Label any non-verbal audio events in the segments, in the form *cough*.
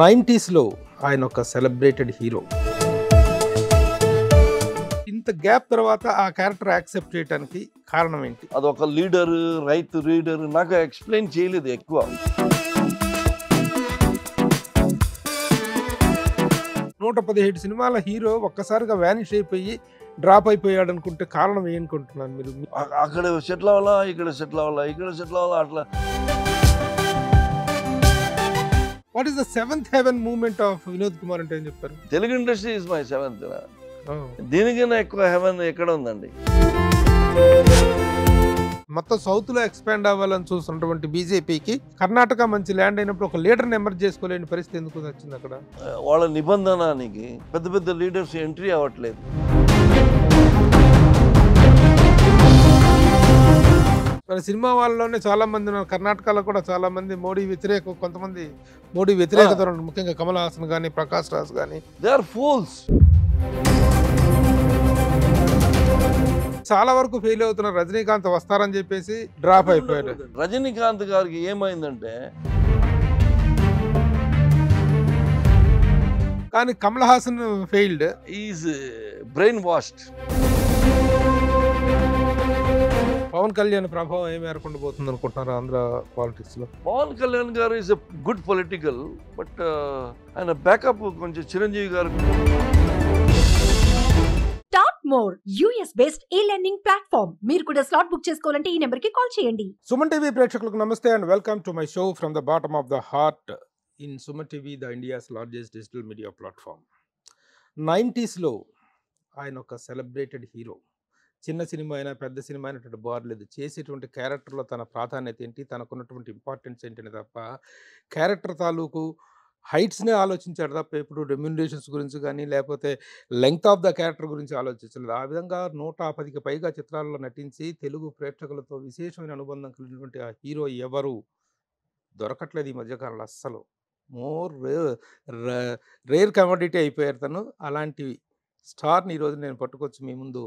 నైంటీస్లో ఆయన ఒక celebrated hero ఇంత గ్యాప్ తర్వాత ఆ క్యారెక్టర్ యాక్సెప్ట్ చేయడానికి కారణం ఏంటి అది ఒక లీడర్ రైతు రీడర్ నాకు ఎక్స్ప్లెయిన్ చేయలేదు ఎక్కువ నూట పదిహేడు సినిమాల హీరో ఒక్కసారిగా వ్యానిష్ అయిపోయి డ్రాప్ అయిపోయాడు అనుకుంటే కారణం అనుకుంటున్నాను మీరు అక్కడ సెటిల్ అవ్వాలా ఇక్కడ సెటిల్ అవ్వాలా ఇక్కడ సెటిల్ అవ్వాలా అట్లా what is the seventh heaven moment of Vinod Kumar అంటే ఏం చెప్తారు Telugu industry is my seventh దీనికైనా ఎక్కువ హెవెన్ ఎక్కడ ఉందండి మొత్తం సౌత్ లో ఎక్స్పాండ్ అవ్వాలని చూస్తున్నటువంటి బీజేపీకి కర్ణాటక మంచి ల్యాండ్ అయినప్పుడు ఒక లీడర్ ఎమర్జ్ చేసుకోలేని పరిస్థితి ఎందుకు వచ్చింది అక్కడ వాళ్ళ నిబంధనానికి పెద్ద పెద్ద లీడర్స్ ఎంట్రీ అవ్వట్లేదు మన సినిమా వాళ్ళలోనే చాలామంది ఉన్నారు కర్ణాటకలో కూడా చాలామంది మోడీ వ్యతిరేక కొంతమంది మోడీ వ్యతిరేకత ముఖ్యంగా కమల్ హాసన్ కానీ ప్రకాష్ రాజ్ కానీ దే ఆర్ ఫూల్స్ చాలా వరకు ఫెయిల్ అవుతున్నారు రజనీకాంత్ వస్తారని చెప్పేసి డ్రాప్ అయిపోయాడు రజనీకాంత్ గారికి ఏమైందంటే కానీ Kamal Haasan failed is brainwashed Pavan Kalyan ప్రభావం ఏం ఏర్పడి పోతుంది అనుకుంటున్నారు ఆంధ్ర పాలిటిక్స్ లో Pawan Kalyan garu is a good political but ఆయన బ్యాకప్ కొంచెం చిరంజీవి గారు ఈ ప్లాట్ఫామ్ మీరు కూడా స్లాట్ బుక్ చేసుకోవాలంటే ఈ కాల్ చేయండి సుమన్ టీవీ ప్రేక్షకులకు నమస్తే and welcome to my show from the bottom of the heart in Suman TV the India's digital media నైంటీస్లో ఆయన ఒక సెలబ్రేటెడ్ హీరో చిన్న సినిమా అయినా పెద్ద సినిమా అయినటువంటి బార్లేదు చేసేటువంటి క్యారెక్టర్లో తన ప్రాధాన్యత ఏంటి తనకున్నటువంటి ఇంపార్టెన్స్ ఏంటని తప్ప క్యారెక్టర్ తాలూకు హైట్స్నే ఆలోచించాడు తప్ప ఇప్పుడు రెమ్యునరేషన్స్ గురించి కానీ లేకపోతే లెంగ్త్ ఆఫ్ ద క్యారెక్టర్ గురించి ఆలోచించలేదు ఆ విధంగా నూట పదికి పైగా చిత్రాల్లో నటించి తెలుగు ప్రేక్షకులతో విశేషమైన అనుబంధం కలిగినటువంటి ఆ హీరో ఎవరు దొరకట్లేదు ఈ మధ్యకాలంలో అస్సలు మోర్ రేర్ కమోడిటీ అయిపోయారు తను అలాంటివి స్టార్ని ఈరోజు నేను పట్టుకొచ్చి మీ ముందు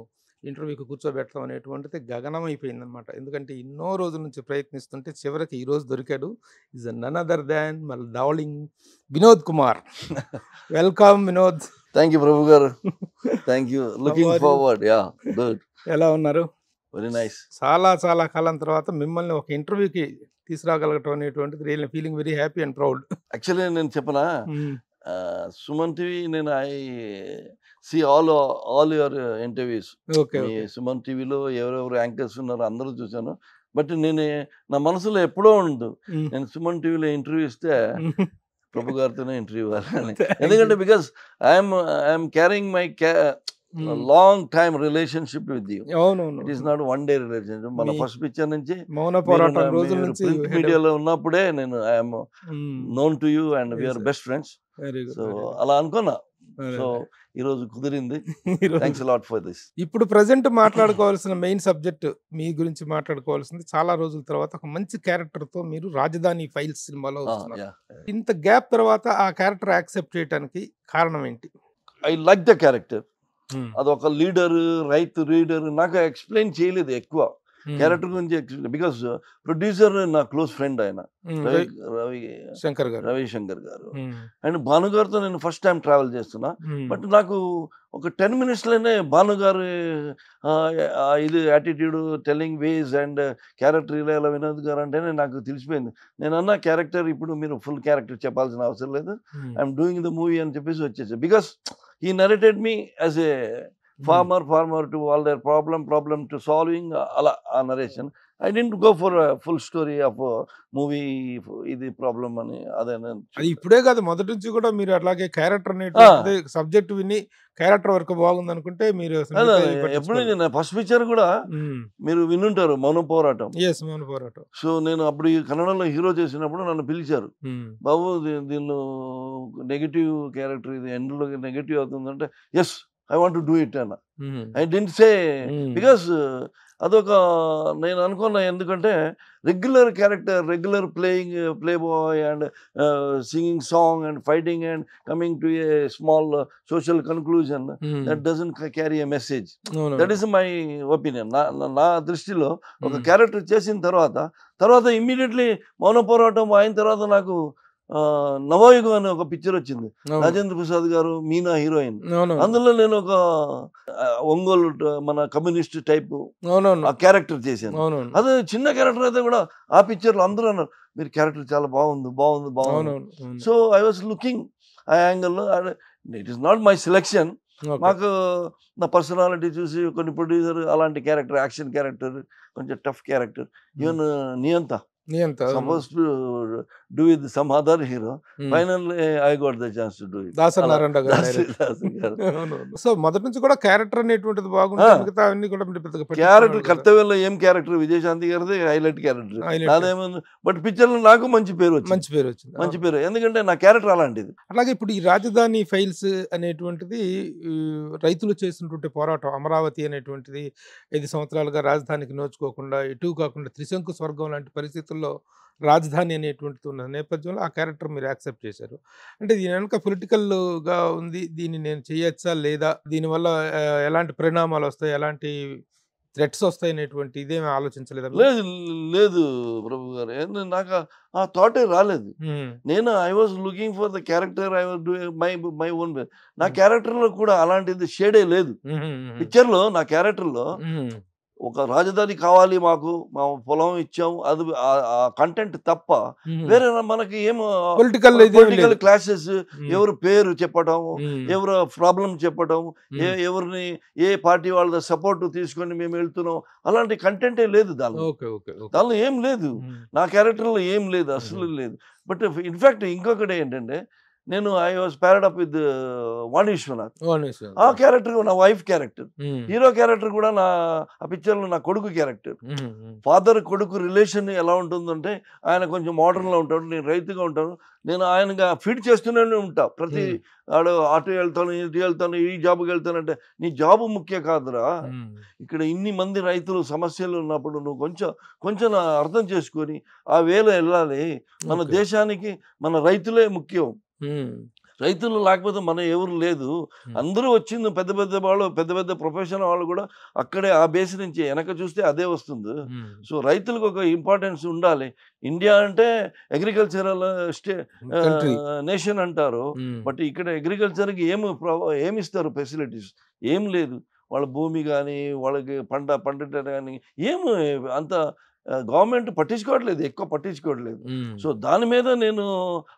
ఇంటర్వ్యూకి కూర్చోబెట్టడం అనేటువంటిది గగనం ఎందుకంటే ఎన్నో రోజుల నుంచి ప్రయత్నిస్తుంటే చివరికి ఈరోజు దొరికాడు ఈజ్ నన్ అదర్ దాన్ మళ్ళీ డావలింగ్ Vinod Kumar welcome Vinod thank you Prabhu garu thank you looking forward yeah good ఎలా ఉన్నారు వెరీ నైస్ చాలా చాలా కాలం తర్వాత మిమ్మల్ని ఒక ఇంటర్వ్యూకి తీసుకురాగలగటం అనేటువంటిది real feeling very happy and proud actually నేను చెప్పనా సుమన్ టీవీ నేను I see all all your interviews Suman టీవీలో ఎవరెవరు యాంకర్స్ ఉన్నారో అందరూ చూశాను బట్ నేను నా మనసులో ఎప్పుడో ఉండు నేను సుమన్ టీవీలో ఇంటర్వ్యూ ఇస్తే ప్రభు గారితోనే ఇంటర్వ్యూ ఇవ్వాలని *laughs* ఎందుకంటే because I'm I'm carrying my క్యా long time relationship with it is not one day relationship మన ఫస్ట్ పిక్చర్ నుంచి ప్రింట్ మీడియాలో ఉన్నప్పుడే నేను I'm known to you and we're best friends so అలా అనుకున్నా సో ఈ రోజు కుదిరింది థ్యాంక్స్ లాట్ ఫర్ దిస్ ఇప్పుడు ప్రజెంట్ మాట్లాడుకోవాల్సిన మెయిన్ సబ్జెక్ట్ మీ గురించి మాట్లాడుకోవాల్సింది చాలా రోజుల తర్వాత ఒక మంచి క్యారెక్టర్ తో మీరు రాజధాని ఫైల్స్ సినిమాలో ఇంత గ్యాప్ తర్వాత ఆ క్యారెక్టర్ యాక్సెప్ట్ చేయడానికి కారణం ఏంటి ఐ లైక్ ద క్యారెక్టర్ అదొక లీడర్ రైతు రీడర్ నాకు ఎక్స్ప్లెయిన్ చేయలేదు ఎక్కువ క్యారెక్టర్ గురించి బికాస్ ప్రొడ్యూసర్ నా క్లోజ్ ఫ్రెండ్ ఆయన రవి రవి శంకర్ గారు రవిశంకర్ గారు అండ్ భాను గారితో నేను ఫస్ట్ టైం ట్రావెల్ చేస్తున్నా బట్ నాకు ఒక టెన్ మినిట్స్లోనే భాను గారు ఇది attitude telling ways and character ఇలా ఇలా వినోద్ గారు అంటేనే నాకు తెలిసిపోయింది నేను అన్న క్యారెక్టర్ ఇప్పుడు మీరు ఫుల్ క్యారెక్టర్ చెప్పాల్సిన అవసరం లేదు ఐఎమ్ డూయింగ్ ద మూవీ అని చెప్పేసి వచ్చేసి because he narrated me as a farmer farmer to all their problem problem to solving అలా ఆ narration I didn't go for full story of movie ఇది ప్రాబ్లం అని అదే ఇప్పుడే కాదు మొదటి నుంచి కూడా మీరు అట్లాగే క్యారెక్టర్ సబ్జెక్ట్ విని క్యారెక్టర్ వర్క్ బాగుంది అనుకుంటే మీరు ఎప్పుడు నేను ఫస్ట్ పిక్చర్ కూడా hmm. మీరు వినుంటారు మౌన పోరాటం ఎస్ మౌన పోరాటం సో నేను అప్పుడు ఈ కన్నడంలో హీరో చేసినప్పుడు నన్ను పిలిచారు hmm. బాబు దీనిలో నెగిటివ్ క్యారెక్టర్ ఇది ఎండ్లో నెగిటివ్ అవుతుందంటే yes I want do it అన్న ఐ డింట్ సే బికాస్ అదొక నేను అనుకున్నా ఎందుకంటే regular character regular playing playboy and singing song and fighting and coming to a small social conclusion that doesn't carry a message that is my opinion నా నా దృష్టిలో ఒక character చేసిన తర్వాత తర్వాత ఇమ్మీడియట్లీ మౌన పోరాటం అయిన తర్వాత నాకు నవయుగం అనే ఒక పిక్చర్ వచ్చింది రాజేంద్ర ప్రసాద్ గారు మీనా హీరోయిన్ అందులో నేను ఒక ఒంగోలు మన కమ్యూనిస్ట్ టైప్ ఆ క్యారెక్టర్ చేశాను అదే చిన్న క్యారెక్టర్ అయితే కూడా ఆ పిక్చర్ లో అందరూ అన్నారు మీరు క్యారెక్టర్ చాలా బాగుంది బాగుంది బాగుంది సో ఐ వాస్ లుకింగ్ ఆ యాంగిల్లో it is not my selection మాకు నా పర్సనాలిటీ చూసి కొన్ని ప్రొడ్యూసర్ అలాంటి క్యారెక్టర్ యాక్షన్ క్యారెక్టర్ కొంచెం టఫ్ క్యారెక్టర్ ఈవెన్ నియంత suppose do with some other hero final I got the chance to do గారు సో మొదటి నుంచి కూడా క్యారెక్టర్ అనేటువంటిది బాగుంటుంది కూడా క్యారెక్టర్ కర్తవ్యంలో ఏం క్యారెక్టర్ విజయశాంతి గారిది హైలైట్ క్యారెక్టర్ అదేముంది బట్ లో నాకు మంచి పేరు వచ్చింది మంచి పేరు వచ్చింది మంచి పేరు ఎందుకంటే నా క్యారెక్టర్ అలాంటిది అలాగే ఇప్పుడు ఈ రాజధాని ఫైల్స్ అనేటువంటిది రైతులు చేసినటువంటి పోరాటం అమరావతి అనేటువంటిది ఐదు సంవత్సరాలుగా రాజధానికి నోచుకోకుండా ఎటు కాకుండా త్రిశంకు స్వర్గం లాంటి పరిస్థితుల్లో రాజధాని అనేటువంటిది ఉన్న నేపథ్యంలో ఆ క్యారెక్టర్ మీరు యాక్సెప్ట్ చేశారు అంటే దీని వెనుక పొలిటికల్గా ఉంది దీన్ని నేను చేయొచ్చా లేదా దీనివల్ల ఎలాంటి పరిణామాలు వస్తాయి ఎలాంటి థ్రెట్స్ వస్తాయి అనేటువంటి ఇదేమి ఆలోచించలేదా లేదు లేదు ప్రభు గారు నాకు ఆ థాటే రాలేదు నేను I was looking for the character I was doing my my own నా క్యారెక్టర్లో కూడా అలాంటిది షేడే లేదు పిక్చర్లో నా క్యారెక్టర్లో ఒక రాజధాని కావాలి మాకు మా పొలం ఇచ్చాము అది కంటెంట్ తప్ప వేరే మనకి ఏం పొలిటికల్ పొలిటికల్ క్లాసెస్ ఎవరు పేరు చెప్పడం ఎవరు ప్రాబ్లం చెప్పడం ఏ ఎవరిని ఏ పార్టీ వాళ్ళ సపోర్ట్ తీసుకొని మేము వెళ్తున్నాం అలాంటి కంటెంటే లేదు దానిలో దానిలో ఏం లేదు నా క్యారెక్టర్లో ఏం లేదు అసలు లేదు బట్ ఇన్ఫ్యాక్ట్ ఇంకొకటి ఏంటంటే నేను I was paired up with Vani Viswanath ఆ క్యారెక్టర్ నా వైఫ్ క్యారెక్టర్ హీరో క్యారెక్టర్ కూడా నా ఆ పిక్చర్లో నా కొడుకు క్యారెక్టర్ ఫాదర్ hmm, hmm. కొడుకు రిలేషన్ ఎలా ఉంటుందంటే ఆయన కొంచెం మోడర్న్లో ఉంటాడు నేను రైతుగా ఉంటాను నేను ఆయనగా ఫీడ్ చేస్తూనే ఉంటా ప్రతి hmm. ఆడు ఆటో వెళ్తాను ఇటు వెళ్తాను ఈ జాబ్కి వెళ్తానంటే నీ జాబు ముఖ్య కాదురా ఇక్కడ ఇన్ని మంది రైతులు సమస్యలు ఉన్నప్పుడు నువ్వు కొంచెం కొంచెం అర్థం చేసుకొని ఆ వేళ వెళ్ళాలి మన దేశానికి మన రైతులే ముఖ్యం రైతులు లేకపోతే మనం ఎవరు లేదు అందరూ వచ్చింది పెద్ద పెద్ద వాళ్ళు పెద్ద పెద్ద ప్రొఫెషనల్ వాళ్ళు కూడా అక్కడే ఆ బేస్ నుంచి వెనక చూస్తే అదే వస్తుంది సో రైతులకు ఒక ఇంపార్టెన్స్ ఉండాలి ఇండియా అంటే అగ్రికల్చరల్ స్టే నేషన్ అంటారు బట్ ఇక్కడ అగ్రికల్చర్కి ఏమి ఏమి ఇస్తారు ఫెసిలిటీస్ ఏం లేదు వాళ్ళ భూమి కానీ వాళ్ళకి పంట పండుట కానీ ఏమి అంత గవర్నమెంట్ పట్టించుకోవట్లేదు ఎక్కువ పట్టించుకోవట్లేదు సో దాని మీద నేను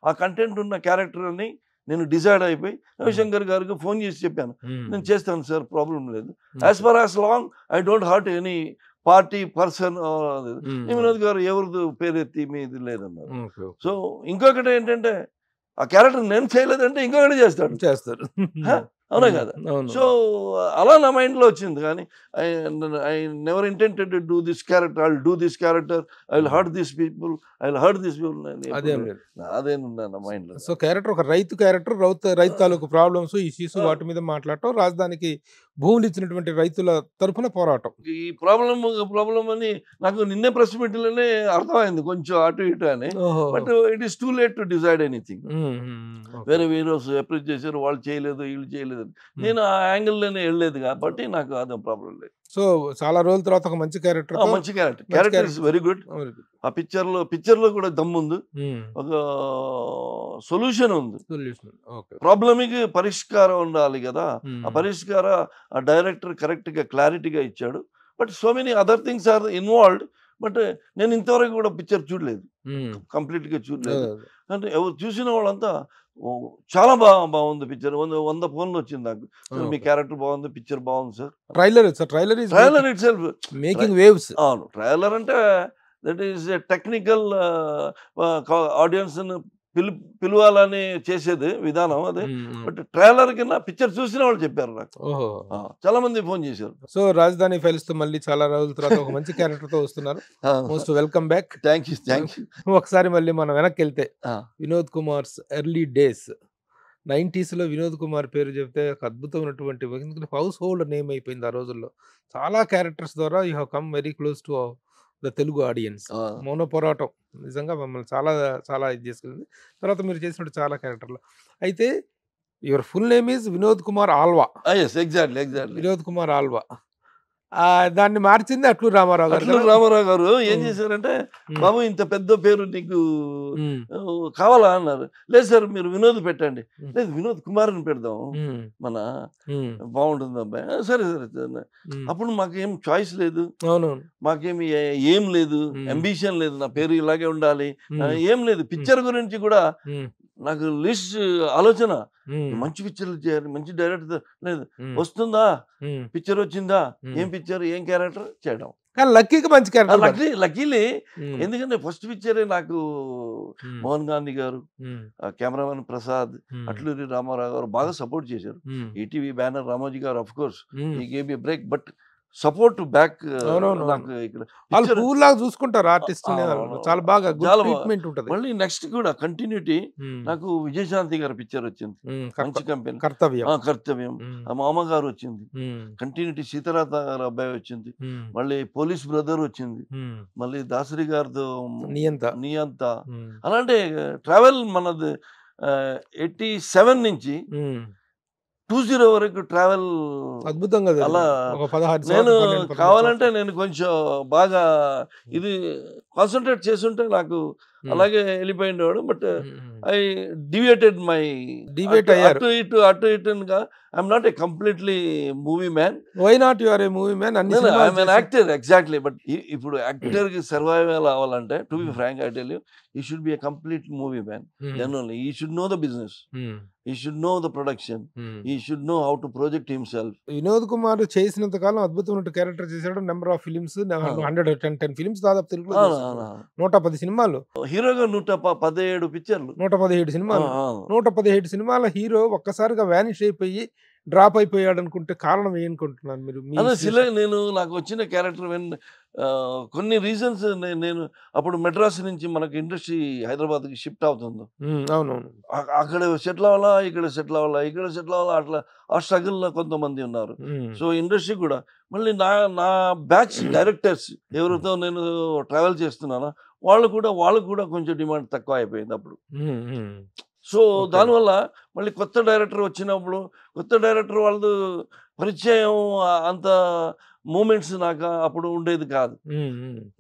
ఆ కంటెంట్ ఉన్న క్యారెక్టర్ అని నేను డిసైడ్ అయిపోయి రవిశంకర్ గారికి ఫోన్ చేసి చెప్పాను నేను చేస్తాను సార్ ప్రాబ్లం లేదు as far as long I don't hurt any party person Vinod garu ఎవరిది పేరెత్తి మీది లేదన్నారు సో ఇంకొకటి ఏంటంటే ఆ క్యారెక్టర్ నేను చేయలేదంటే ఇంకొకటి చేస్తాడు చేస్తారు అవునా కదా సో అలా నా మైండ్లో వచ్చింది కానీ I I never intended do this character I do this character I will hurt this people I will hurt this people అదే నా మైండ్లో సో క్యారెక్టర్ ఒక రైతు క్యారెక్టర్ రైతు రైతు తాలూకు ప్రాబ్లమ్స్ ఇష్యూస్ వాటి మీద మాట్లాడటం రాజధానికి భూములు ఇచ్చినటువంటి రైతుల తరఫున పోరాటం ఈ ప్రాబ్లం ప్రాబ్లం అని నాకు నిన్నే ప్రెస్ మీటింగ్లోనే అర్థమైంది కొంచెం అటు ఇటు అని but it is too late to decide anything వేరే వేరే అప్రోచ్ చేశారు వాళ్ళు చేయలేదు వీళ్ళు చేయలేదు నేను ఆ యాంగిల్లోనే వెళ్ళలేదు కాబట్టి నాకు అదే ప్రాబ్లం లేదు సో చాలా రోజుల తర్వాత ఒక మంచి క్యారెక్టర్ మంచి character character is very good ఆ పిక్చర్ లో పిక్చర్ లో కూడా దమ్ ఉంది ఒక సొల్యూషన్ ఉంది ప్రాబ్లమ్ కి పరిష్కారం ఉండాలి కదా ఆ పరిష్కార ఆ డైరెక్టర్ కరెక్ట్ గా క్లారిటీగా ఇచ్చాడు but so many other things are involved but నేను ఇంతవరకు కూడా పిక్చర్ చూడలేదు కంప్లీట్ గా చూడలేదు అంటే ఎవరు చూసిన వాళ్ళంతా చాలా బాగా బాగుంది పిక్చర్ వంద వంద ఫోన్లు వచ్చింది నాకు మీ క్యారెక్టర్ బాగుంది పిక్చర్ బాగుంది sir trailer trailer trailer itself making waves అవును ట్రైలర్ అంటే that is a technical audience పిలు పిలవాలని చేసేది విధానం అది బట్ ట్రైలర్ కింద పిక్చర్ చూసిన వాళ్ళు చెప్పారు నాకు చాలా మంది ఫోన్ చేశారు సో రాజధాని ఫైల్స్ తో మళ్ళీ చాలా రోజుల తర్వాత ఒక మంచి క్యారెక్టర్ తో వస్తున్నారు most welcome back thank you thank you ఒకసారి మళ్ళీ మనం వెనక్కి వెళ్తే వినోద్ కుమార్స్ ఎర్లీ డేస్ లో వినోద్ కుమార్ పేరు చెప్తే ఒక అద్భుతమైనటువంటి ఎందుకంటే హౌస్ హోల్డ్ నేమ్ అయిపోయింది ఆ రోజుల్లో చాలా క్యారెక్టర్స్ ద్వారా you hmm come very close to the Telugu audience మోనో పోరాటం నిజంగా మమ్మల్ని చాలా చాలా ఇది చేసుకుంది తర్వాత మీరు చేసినట్టు చాలా క్యారెక్టర్లు అయితే your full name is Vinod Kumar Alva exactly exactly Vinod Kumar Alva దాన్ని మార్చింది అట్లు రామారావు గారు అట్లు రామారావు గారు ఏం చేశారంటే బాబు ఇంత పెద్ద పేరు నీకు కావాలా అన్నారు లేదు సార్ మీరు వినోద్ పెట్టండి లేదు వినోద్ కుమార్ని పెడదాం మన బాగుంటుంది అబ్బాయి సరే సరే అప్పుడు మాకేం చాయిస్ లేదు మాకేమి ఏం లేదు అంబిషన్ లేదు నా పేరు ఇలాగే ఉండాలి ఏం లేదు పిక్చర్ గురించి కూడా నాకు లిస్ట్ ఆలోచన మంచి పిక్చర్లు చేయాలి మంచి డైరెక్టర్ లేదు వస్తుందా పిక్చర్ వచ్చిందా ఏం పిక్చర్ ఏం క్యారెక్టర్ చేయడం కానీ లక్కీకి మంచి క్యారెక్టర్ లక్కీ లక్కీలీ ఎందుకంటే ఫస్ట్ పిక్చరే నాకు మోహన్ గాంధీ గారు కెమెరామెన్ ప్రసాద్ అట్లూరి రామారావు గారు బాగా సపోర్ట్ చేశారు ETV e banner Ramoji garu of course ఈ game break but support back ఊర్లాగా చూసుకుంటారు ఆర్టిస్ట్ చాలా బాగా ట్రీట్మెంట్ ఉంటుంది మళ్ళీ నెక్స్ట్ కూడా కంటిన్యూటీ నాకు విజయశాంతి గారి పిక్చర్ వచ్చింది మంచి కంపెనీ కర్తవ్యం కర్తవ్యం ఆ మామగారు వచ్చింది కంటిన్యూటీ సీతారాత గారు అబ్బాయి వచ్చింది మళ్ళీ పోలీస్ బ్రదర్ వచ్చింది మళ్ళీ దాసరి గారితో నియంత నియంత అలాంటి ట్రావెల్ మనది ఎయిటీ సెవెన్ నుంచి టూ జీరో వరకు ట్రావెల్ అద్భుతంగా అలా నేను కావాలంటే నేను కొంచెం బాగా ఇది కాన్సన్ట్రేట్ ఉంటే నాకు అలాగే వాడు but I deviated my deviate అటు ఇటు అటు ఇటుగా I'm not a completely movie man why not you are a movie man I'm actor exactly but ఇప్పుడు యాక్టర్ కి సర్వైవ్ అవ్వాలంటే to be frank I tell you you should be a complete movie man then only you should know the business he should know the production he should know how to project self Vinod Kumar చేసినంత కాలం అద్భుతమైన character చేశాడు number of films hundred ten ten films దాదాపు నూట పది సినిమాలు హీరోగా నూట పదిహేడు పిక్చర్లు నూట పదిహేడు సినిమాలు నూట పదిహేడు సినిమాల హీరో ఒక్కసారిగా వ్యానిష్ అయిపోయి డ్రాప్ అయిపోయాడు అనుకుంటే కారణం ఏంకుంటున్నాను మీరు నేను నాకు వచ్చిన క్యారెక్టర్ కొన్ని రీజన్స్ నేను అప్పుడు మెడ్రాస్ నుంచి మనకు ఇండస్ట్రీ హైదరాబాద్కి షిఫ్ట్ అవుతుంది అవునవును అక్కడ సెటిల్ అవ్వాలా ఇక్కడ సెటిల్ అవ్వాలా ఇక్కడ సెటిల్ అవ్వాలా అట్లా ఆ స్ట్రగుల్లో కొంతమంది ఉన్నారు సో ఇండస్ట్రీ కూడా మళ్ళీ నా నా బ్యాచ్ డైరెక్టర్స్ *clears throat* ఎవరితో నేను ట్రావెల్ చేస్తున్నానో వాళ్ళు కూడా వాళ్ళకు కూడా కొంచెం డిమాండ్ తక్కువ అయిపోయింది అప్పుడు సో దానివల్ల మళ్ళీ కొత్త డైరెక్టర్ వచ్చినప్పుడు కొత్త డైరెక్టర్ వాళ్ళు పరిచయం అంత మూమెంట్స్ నాకు అప్పుడు ఉండేది కాదు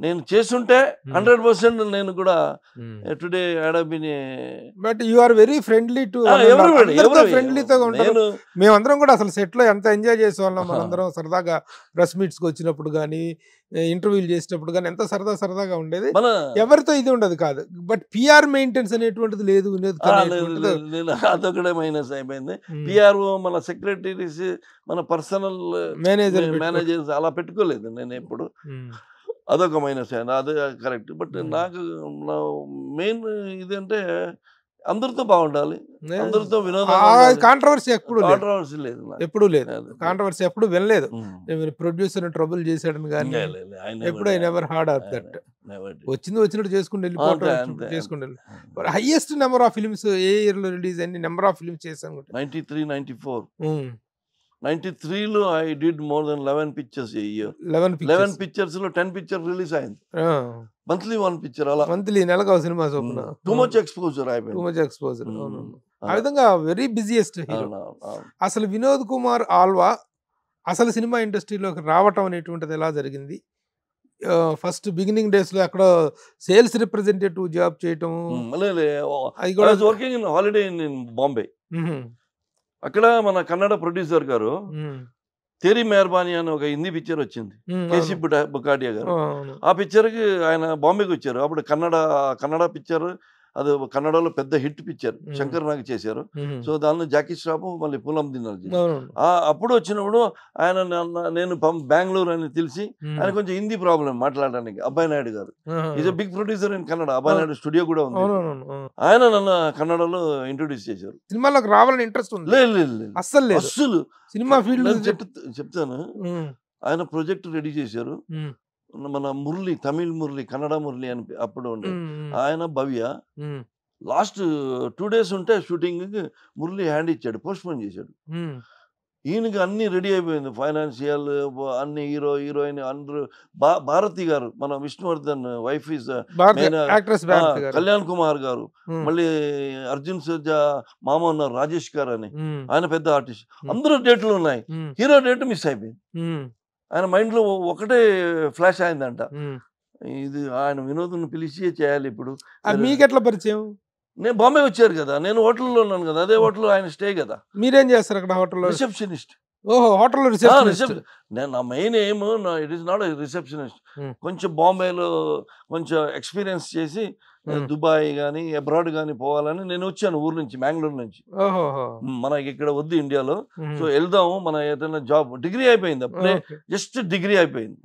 నేను చేస్తుంటే హండ్రెడ్ పర్సెంట్ నేను కూడా టుడే అడబిని but you are very friendly to ఫ్రెండ్లీతో ఉంటారు మేమందరం కూడా అసలు సెట్ లో ఎంత ఎంజాయ్ చేసేవాళ్ళం మనందరం *laughs* సరదాగా ప్రెస్ మీట్స్ కి వచ్చినప్పుడు కానీ ఇంటర్వ్యూలు చేసేటప్పుడు కానీ ఎంత సరదా సరదాగా ఉండేది ఎవరితో ఇది ఉండదు కాదు బట్ పిఆర్ మెయింటెన్స్ అనేటువంటిది లేదు అదొకటే *laughs* మైనస్ అయిపోయింది పిఆర్ఓ మన సెక్రటరీస్ మన పర్సనల్ మేనేజర్ మేనేజర్స్ అలా పెట్టుకోలేదు నేను ఎప్పుడు అదొక మైనస్ అయింది అదే కరెక్ట్ బట్ నాకు మెయిన్ ఇదంటే అందరితో బాగుండాలి అందరితో వినోదం కాంట్రవర్సీ ఎప్పుడు కాంట్రవర్సీ లేదు ఎప్పుడు లేదు కాంట్రవర్సీ ఎప్పుడు వినలేదు ప్రొడ్యూసర్ ట్రబుల్ చేశాడని కానీ ఎప్పుడు I never heard of that వచ్చింది వచ్చినట్టు చేసుకుని వెళ్ళిపోవటం చేసుకుని వెళ్ళి highest number of films a year లో రిలీజ్ అయింది నెంబర్ ఆఫ్ ఫిల్మ్స్ చేశాను ninety three ninety four ninety త్రీలో I did more than eleven pictures eleven eleven pictures లో టెన్ పిక్చర్ రిలీజ్ అయింది మంత్లీ వన్ పిక్చర్ అలా మంత్లీ నెలకు సినిమా too much exposure అయిపోయింది టూ మచ్ ఎక్స్పోజర్ ఆ విధంగా వెరీ బిజియెస్ట్ అసలు వినోద్ కుమార్ ఆల్వా అసలు సినిమా ఇండస్ట్రీలోకి రావటం అనేటువంటిది ఎలా జరిగింది ఫస్ట్ బిగినింగ్ డేస్ లో అక్కడ సేల్స్ రిప్రజెంటేటివ్ జాబ్ చేయటం working in Holiday Inn Bombay అక్కడ మన కన్నడ ప్రొడ్యూసర్ గారు తెరి మెహర్బానీ అని ఒక హిందీ పిక్చర్ వచ్చింది కేసీ బుకాటియా గారు ఆ పిక్చర్కి ఆయన బాంబేకి వచ్చారు అప్పుడు కన్నడ కన్నడ పిక్చర్ అది కన్నడలో పెద్ద హిట్ పిచ్చారు శంకర్ నాగ్ చేశారు సో దానిలో జాకీ శ్రాపు మళ్ళీ పూలం దిన్నారు అప్పుడు వచ్చినప్పుడు ఆయన నేను బెంగళూరు అని తెలిసి ఆయన కొంచెం హిందీ ప్రాబ్లం మాట్లాడడానికి Abbayi Naidu garu is a big producer in Kannada Abbayi Naidu studio కూడా ఉంది ఆయన నన్ను కన్నడలో ఇంట్రొడ్యూస్ చేశారు సినిమాలోకి రావాలని ఇంట్రెస్ట్ ఉంది లేదు లేదు అస్సలు అస్సలు సినిమా ఫీల్డ్ చెప్తాను ఆయన ప్రాజెక్ట్ రెడీ చేశారు మన మురళి తమిళ్ మురళి కన్నడ మురళి అని అప్పుడు ఉండే ఆయన భవ్య లాస్ట్ టూ డేస్ ఉంటే షూటింగ్ మురళి హ్యాండ్ ఇచ్చాడు పోస్ట్ పోన్ చేశాడు ఈయనకి అన్ని రెడీ అయిపోయింది ఫైనాన్షియల్ అన్ని హీరో హీరోయిన్ అందరూ భారతి గారు మన విష్ణువర్ధన్ వైఫ్ ఇస్ కళ్యాణ్ కుమార్ గారు మళ్ళీ అర్జున్ సర్జా మామ ఉన్నారు రాజేష్ గారు అని ఆయన పెద్ద ఆర్టిస్ట్ అందరూ డేట్లు ఉన్నాయి హీరో డేట్ మిస్ అయిపోయింది ఆయన మైండ్లో ఒకటే ఫ్లాష్ అయిందంట ఇది ఆయన వినోదం పిలిచి చేయాలి ఇప్పుడు మీకు ఎట్లా పరిచయం నేను బాంబే వచ్చారు కదా నేను హోటల్లో ఉన్నాను కదా అదే హోటల్లో ఆయన స్టే కదా మీరేం చేస్తారు అక్కడ హోటల్లో రిసెప్షనిస్ట్ ఓహో హోటల్లో రిసెప్షన్ నేను నా మెయిన్ ఏమ్ ఇట్ ఈస్ నాట్ రిసెప్షనిస్ట్ కొంచెం బాంబేలో కొంచెం ఎక్స్పీరియన్స్ చేసి దుబాయ్ కానీ అబ్రాడ్ కానీ పోవాలని నేను వచ్చాను ఊరు నుంచి బెంగళూరు నుంచి మనకి ఇక్కడ వద్దు ఇండియాలో సో వెళ్దాము మన ఏదైనా జాబ్ డిగ్రీ అయిపోయింది అప్పుడే జస్ట్ డిగ్రీ అయిపోయింది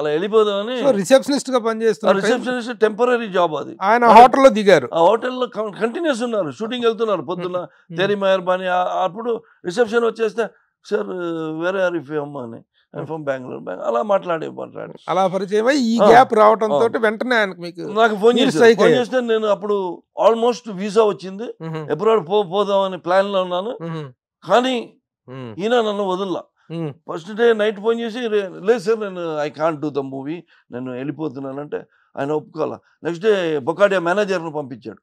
అలా వెళ్ళిపోదామని రిసెప్షనిస్ట్ గా పనిచేస్తారు రిసెప్షనిస్ట్ టెంపరీ జాబ్ అది ఆయన హోటల్లో దిగారు ఆ హోటల్లో కంటిన్యూస్ ఉన్నారు షూటింగ్ వెళ్తున్నారు పొద్దున్న తేరీ మహర్బాని అప్పుడు రిసెప్షన్ వచ్చేస్తే సార్ వేరే అమ్మా అమ్మ అని ఫ్రమ్ బెంగళూరు అలా మాట్లాడే మాట్లాడి అలా పరిచయం ఈ గ్యాప్ రావడం తోటి వెంటనే మీకు నాకు ఫోన్ చేసి ఫోన్ చేస్తే నేను అప్పుడు ఆల్మోస్ట్ వీసా వచ్చింది ఎప్పుడు పో పోదామని ప్లాన్ లో ఉన్నాను కానీ ఈయన నన్ను వదల్లా ఫస్ట్ డే నైట్ ఫోన్ చేసి లేదు సార్ నేను I can't do the movie నేను వెళ్ళిపోతున్నానంటే ఆయన ఒప్పుకోవాలా నెక్స్ట్ డే బొకాడియా మేనేజర్ను పంపించాడు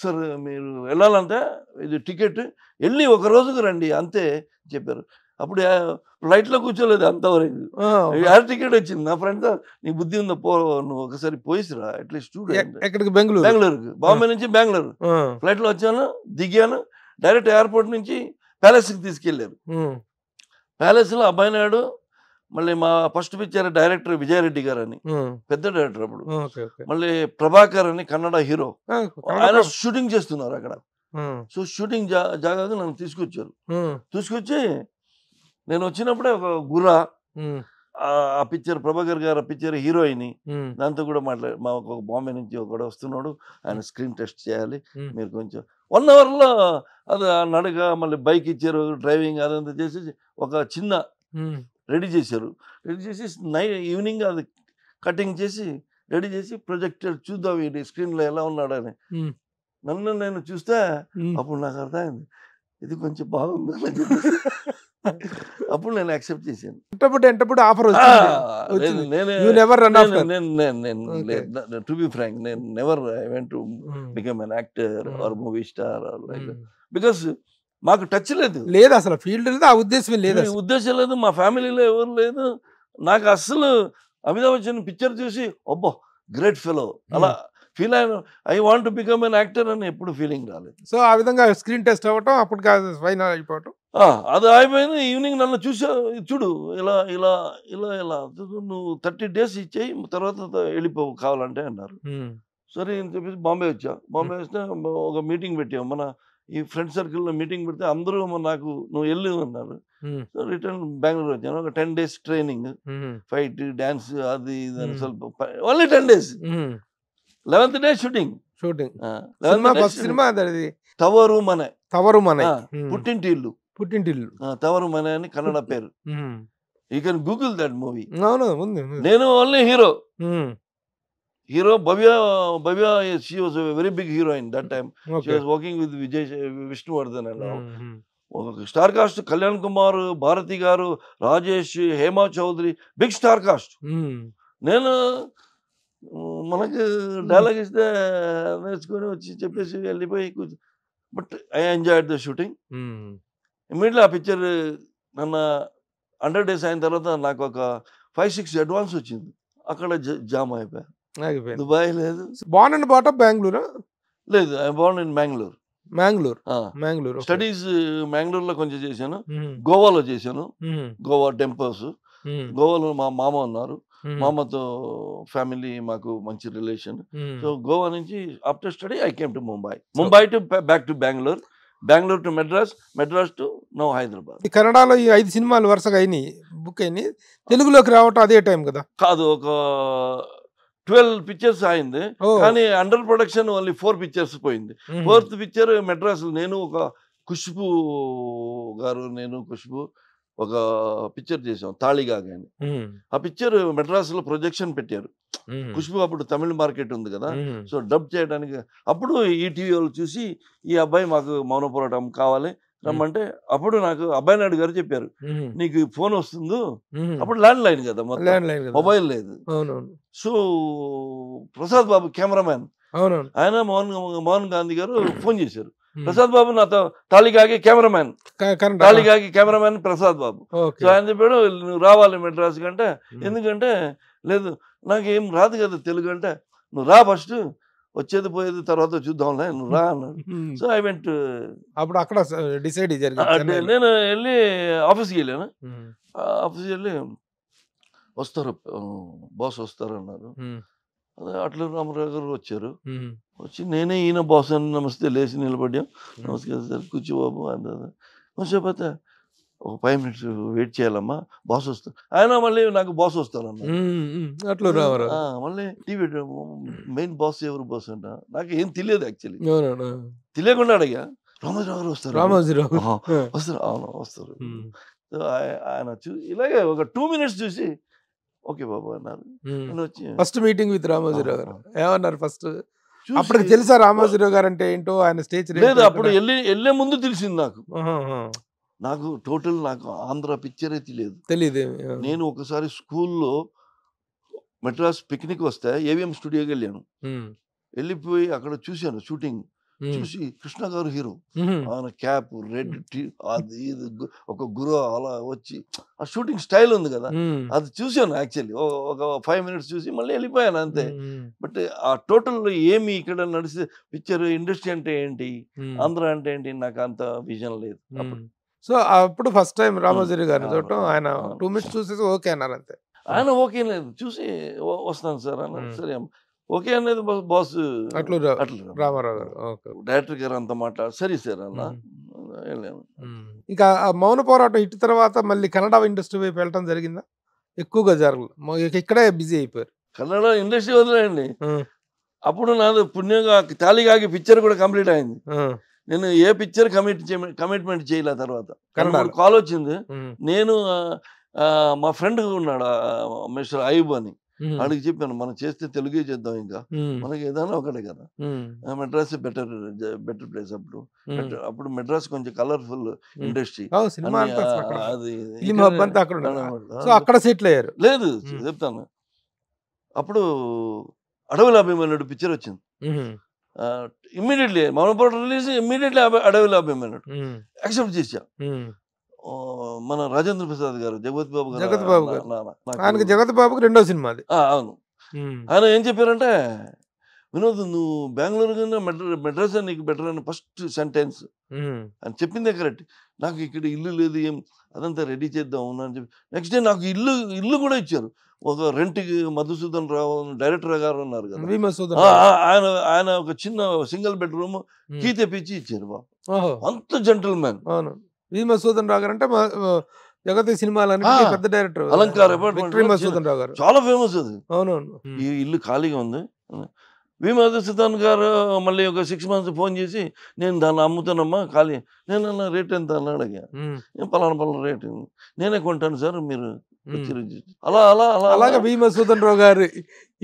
సార్ మీరు వెళ్ళాలంటే ఇది టికెట్ వెళ్ళి ఒక రోజుకు రండి అంతే చెప్పారు అప్పుడు ఫ్లైట్ లో కూర్చోలేదు అంతవరకు ఎయిర్ టికెట్ వచ్చింది నా ఫ్రెండ్ నీ బుద్ధి ఉందా పో నువ్వు ఒకసారి పోయిసిరా అట్లీస్ట్ స్టూడెంట్ ఎక్కడికి బెంగళూరు బెంగళూరుకి బాంబే నుంచి బెంగళూరు ఫ్లైట్ లో వచ్చాను దిగాను డైరెక్ట్ ఎయిర్పోర్ట్ నుంచి ప్యాలెస్ ప్యాలెస్కి ప్యాలెస్ లో అబ్బాయి నాడు మళ్ళీ మా ఫస్ట్ పిక్చర్ డైరెక్టర్ విజయారెడ్డి గారు అని పెద్ద డైరెక్టర్ అప్పుడు మళ్ళీ ప్రభాకర్ అని కన్నడ హీరో ఆయన షూటింగ్ చేస్తున్నారు అక్కడ సో షూటింగ్ జాగాగా నన్ను తీసుకొచ్చారు తీసుకొచ్చి నేను వచ్చినప్పుడే ఒక గుర్ర ఆ పిక్చర్ ప్రభాకర్ గారు ఆ పిక్చర్ హీరోయిన్ దాంతో కూడా మాట్లాడు మా ఒక బాంబే నుంచి ఒకడు వస్తున్నాడు ఆయన స్క్రీన్ టెస్ట్ చేయాలి మీరు కొంచెం వన్ అవర్లో అది నడక మళ్ళీ బైక్ ఇచ్చారు డ్రైవింగ్ అదంతా చేసి ఒక చిన్న రెడీ చేశారు రెడీ చేసి నైట్ ఈవినింగ్ అది కటింగ్ చేసి రెడీ చేసి ప్రొజెక్టర్ చూద్దాం ఈ స్క్రీన్లో ఎలా ఉన్నాడని నన్ను నేను చూస్తే అప్పుడు నాకు అర్థమైంది ఇది కొంచెం బాగుంది *laughs* అప్పుడు నేను యాక్సెప్ట్ చేశాను ఎంటప్పుడు ఎంటప్పుడు ఆఫర్ నేను టు బి ఫ్రాంక్ నేను never I went to become an actor or movie star or like because మాకు టచ్ లేదు లేదు అసలు ఫీల్డ్ లేదు ఆ ఉద్దేశం లేదు ఉద్దేశం లేదు మా ఫ్యామిలీలో ఎవరు లేదు నాకు అస్సలు అమితాబ్ బచ్చన్ పిక్చర్ చూసి అబ్బో గ్రేట్ ఫెలో hmm. అలా ఫీల్ అయిన I want become an actor అని ఎప్పుడు ఫీలింగ్ రాలేదు సో ఆ విధంగా స్క్రీన్ టెస్ట్ అవ్వటం అప్పుడు ఫైనల్ అయిపోవటం అది అయిపోయింది ఈవినింగ్ నన్ను చూసా చూడు ఇలా ఇలా ఇలా ఇలా నువ్వు థర్టీ డేస్ ఇచ్చేయి తర్వాత వెళ్ళిపోవు కావాలంటే అన్నారు సరే అని చెప్పేసి బాంబే వచ్చా బాంబే వస్తే ఒక మీటింగ్ పెట్టాం మన ఈ ఫ్రెండ్ సర్కిల్లో మీటింగ్ పెడితే అందరూ నాకు నువ్వు వెళ్ళి అన్నారు సో రిటర్న్ బెంగళూరు వచ్చాను ఒక ten days training fight dance అది ఇది స్వల్ప only ten days eleventh day shooting shooting cinema Tavaru మన టవరు మన పుట్టింటి ఇల్లు పుట్టింటిల్లు తవరు మన అని కన్నడ పేరు you can Google that movie నేను only hero hero Bhavya Bhavya she was very big heroine that time working with Vijay Vishnuvardhan and ఒక star cast Kalyan Kumar Bharathi garu Rajesh Hema Chowdhary big star cast నేను మనకి డైలాగ్ ఇస్తే నేర్చుకొని వచ్చి చెప్పేసి వెళ్ళిపోయి but I enjoy the shooting immediately ఆ పిక్చర్ నన్న హండ్రెడ్ డేస్ అయిన తర్వాత నాకు ఒక ఫైవ్ సిక్స్ అడ్వాన్స్ వచ్చింది అక్కడ జామ్ అయిపోయా దుబాయ్ లేదు బాన్ అండ్ బాట బెంగళూరు లేదు I born in Bengaluru Mangalore Mangalore studies Mangalore లో కొంచెం చేశాను గోవాలో చేశాను గోవా టెంపుల్స్ గోవాలో మా మామ ఉన్నారు మామతో ఫ్యామిలీ మాకు మంచి రిలేషన్ సో గోవా నుంచి after study I came to Mumbai Mumbai to back to Bengaluru Bengaluru to Madras Madras to no Hyderabad కన్నడలో ఈ ఐదు సినిమాలు వరుసగా అయినాయి బుక్ అయినాయి తెలుగులోకి రావటం అదే టైం కదా కాదు ఒక ట్వెల్వ్ పిక్చర్స్ అయింది కానీ under production only four pictures పోయింది ఫోర్త్ పిక్చర్ మెడ్రాస్ నేను ఒక ఖుష్బు గారు నేను ఖుష్బు ఒక పిక్చర్ చేసాం తాళిగా గాని ఆ పిక్చర్ మెడ్రాస్ లో ప్రొజెక్షన్ పెట్టారు ఖుష్బు అప్పుడు తమిళ మార్కెట్ ఉంది కదా సో డబ్ చేయడానికి అప్పుడు ఈ టీవీ వాళ్ళు చూసి ఈ అబ్బాయి మాకు మౌన పోరాటం కావాలి రమ్మంటే అప్పుడు నాకు అబ్బాయి నాయుడు గారు చెప్పారు నీకు ఫోన్ వస్తుందో అప్పుడు ల్యాండ్ లైన్ కదా మొబైల్ లేదు సో ప్రసాద్ బాబు కెమెరామ్యాన్ ఆయన మోహన్ మోహన్ గాంధీ గారు *coughs* ఫోన్ చేశారు Hmm. ప్రసాద్ బాబు నాతో తాళికాగి కెమెరామెన్ తాళికాగి కెమెరామెన్ ప్రసాద్ బాబు సో ఆయన చెప్పాడు నువ్వు రావాలి మెడ్రాస్ కంటే hmm. ఎందుకంటే లేదు నాకు ఏం రాదు కదా తెలుగు అంటే నువ్వు రా ఫస్ట్ వచ్చేది పోయేది తర్వాత చూద్దాంలే నువ్వు రా hmm. అన్నాడు సో ఐ వెంట్ అప్పుడు అక్కడ డిసైడ్ నేను వెళ్ళి ఆఫీస్కి వెళ్ళాను ఆఫీస్కి వెళ్ళి వస్తారు బాస్ వస్తారు అన్నారు అట్ల రామారావు గారు వచ్చారు వచ్చి నేనే ఈయన బాస్ అని నమస్తే లేచి నిలబడ్డాం నమస్కారం సార్ కూర్చోబాబు బాబు అన్నారు ఒక ఫైవ్ మినిట్స్ వెయిట్ చేయాలమ్మా బాస్ వస్తారు ఆయన మళ్ళీ నాకు బాస్ వస్తారన్న అట్ల మళ్ళీ టీవీ మెయిన్ బాస్ ఎవరు బాస్ అంట నాకు ఏం తెలియదు యాక్చువల్లీ తెలియకుండా అడిగా రామోజీరావు గారు వస్తారు రామోజీరావు వస్తారు అవును వస్తారు ఆయన చూ ఇలాగే ఒక టూ మినిట్స్ చూసి ఓకే బాబు అన్నారు ఫస్ట్ మీటింగ్ విత్ రామోజీరావు గారు ఏమన్నారు ఫస్ట్ అప్పటికి తెలుసా రామోజీరావు గారు అంటే ఏంటో ఆయన స్టేజ్ లేదు అప్పుడు వెళ్ళి వెళ్ళే ముందు తెలిసింది నాకు నాకు టోటల్ నాకు ఆంధ్ర పిక్చర్ అయితే లేదు తెలియదు నేను ఒకసారి స్కూల్లో మెడ్రాస్ పిక్నిక్ వస్తే ఏవిఎం స్టూడియోకి వెళ్ళాను వెళ్ళిపోయి అక్కడ చూశాను షూటింగ్ చూసి కృష్ణ గారు హీరో ఆయన క్యాప్ రెడ్ టీ అది ఇది ఒక గురు అలా వచ్చి ఆ షూటింగ్ స్టైల్ ఉంది కదా అది చూసాను యాక్చువల్లీ ఒక ఫైవ్ మినిట్స్ చూసి మళ్ళీ వెళ్ళిపోయాను అంతే బట్ ఆ టోటల్ ఏమి ఇక్కడ నడిచి పిక్చర్ ఇండస్ట్రీ అంటే ఏంటి ఆంధ్ర అంటే ఏంటి నాకు అంత విజన్ లేదు సో అప్పుడు ఫస్ట్ టైం రామోజీ గారు చూడటం ఆయన టూ మినిట్స్ చూసేసి ఓకే అన్నారు అంతే ఆయన ఓకే లేదు చూసి వస్తాను సార్ అన్నారు సరే ఓకే అనేది బాస్ అట్లు రామారావు డైరెక్టర్ గారు అంత మాట్లాడు సరే సార్ అన్న ఇంకా మౌన పోరాటం ఇటు తర్వాత మళ్ళీ కన్నడ ఇండస్ట్రీ వైపు వెళ్ళడం జరిగిందా ఎక్కువగా జరగలేదు ఇక్కడే బిజీ అయిపోయారు కన్నడ ఇండస్ట్రీ వదిలేయండి అప్పుడు నాది పుణ్యంగా తాలిగాకి పిక్చర్ కూడా కంప్లీట్ అయింది నేను ఏ పిక్చర్ కమిట్ కమిట్మెంట్ చేయలే తర్వాత కాల్ వచ్చింది నేను మా ఫ్రెండ్ ఉన్నాడు మిస్టర్ అయ్యూబ్ అని వాడికి చెప్పాను మనం చేస్తే తెలుగే చేద్దాం ఇంకా మనకి ఏదైనా ఒకటే కదా మెడ్రాస్ బెటర్ బెటర్ ప్లేస్ అప్పుడు అప్పుడు మెడ్రాస్ కొంచెం కలర్ఫుల్ ఇండస్ట్రీ అక్కడ సెటిల్ అయ్యారు లేదు చెప్తాను అప్పుడు అడవుల అభిమానుడు పిక్చర్ వచ్చింది ఇమ్మీడియట్లీ మౌనపూట release immediately Adavilo Abhimanyudu accept చేశా మన రాజేంద్ర ప్రసాద్ గారు జగత్ బాబు జగత్ బాబు గారు ఆయనకి జగత్ బాబుకి రెండో సినిమా అవును ఆయన ఏం చెప్పారంటే వినోద్ నువ్వు బెంగళూరు కన్నా మెడ్రా మెడ్రాస్ నీకు బెటర్ అని ఫస్ట్ సెంటెన్స్ అని చెప్పిందే కరెక్ట్ నాకు ఇక్కడ ఇల్లు లేదు ఏం అదంతా రెడీ చేద్దాం అని చెప్పి నెక్స్ట్ డే నాకు ఇల్లు ఇల్లు కూడా ఇచ్చారు ఒక రెంట్కి మధుసూదన్ రావు డైరెక్టర్ గారు ఉన్నారు కదా ఆయన ఆయన ఒక చిన్న సింగిల్ బెడ్రూమ్ కీ తెప్పించి ఇచ్చారు బాబు అంత gentleman V Madhusudhan Rao garu అంటే జగతి సినిమాలన్నీ పెద్ద డైరెక్టర్ అలంకార విక్టరీ మసూదన్ రావు గారు చాలా ఫేమస్ అది అవునవును ఈ ఇల్లు ఖాళీగా ఉంది వి మధుసూదన్ గారు మళ్ళీ ఒక సిక్స్ మంత్స్ ఫోన్ చేసి నేను దాన్ని అమ్ముతానమ్మా ఖాళీ నేను రేట్ ఎంత అన్నాడు అడిగా పలానా పలానా రేట్ నేనే కొంటాను సార్ మీరు అలా అలా అలా అలాగే భీమ సూదన్ రావు గారి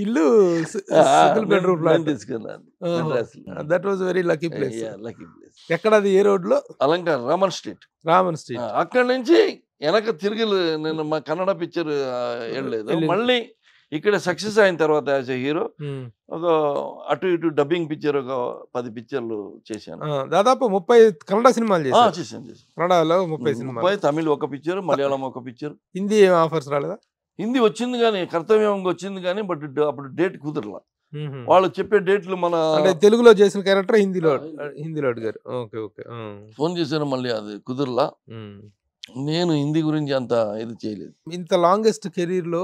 ఇల్లు సింగిల్ బెడ్రూమ్ ప్లాన్ తీసుకున్నాను that was very lucky place lucky place ఎక్కడ అది ఏ రోడ్ లో అలంకార రామన్ స్ట్రీట్ రామన్ స్ట్రీట్ అక్కడ నుంచి వెనక తిరిగి నేను మా కన్నడ పిక్చర్ వెళ్ళలేదు మళ్ళీ ఇక్కడ సక్సెస్ అయిన తర్వాత యాజ్ ఎ హీరో ఒక అటు ఇటు డబ్బింగ్ పిక్చర్ ఒక పది పిక్చర్లు చేశాను దాదాపు ముప్పై కన్నడ సినిమాలు చేశాను చేశాను కన్నడలో ముప్పై సినిమా ముప్పై తమిళ్ ఒక పిక్చర్ మలయాళం ఒక పిక్చర్ హిందీ ఆఫర్స్ రాలేదా హిందీ వచ్చింది కానీ కర్తవ్యం వచ్చింది కానీ బట్ అప్పుడు డేట్ కుదరలా వాళ్ళు చెప్పే డేట్లు మన అంటే తెలుగులో చేసిన క్యారెక్టర్ హిందీలో హిందీలో అడిగారు ఓకే ఓకే ఫోన్ చేశాను మళ్ళీ అది కుదరలా నేను హిందీ గురించి అంత ఇది చేయలేదు ఇంత లాంగెస్ట్ కెరీర్లో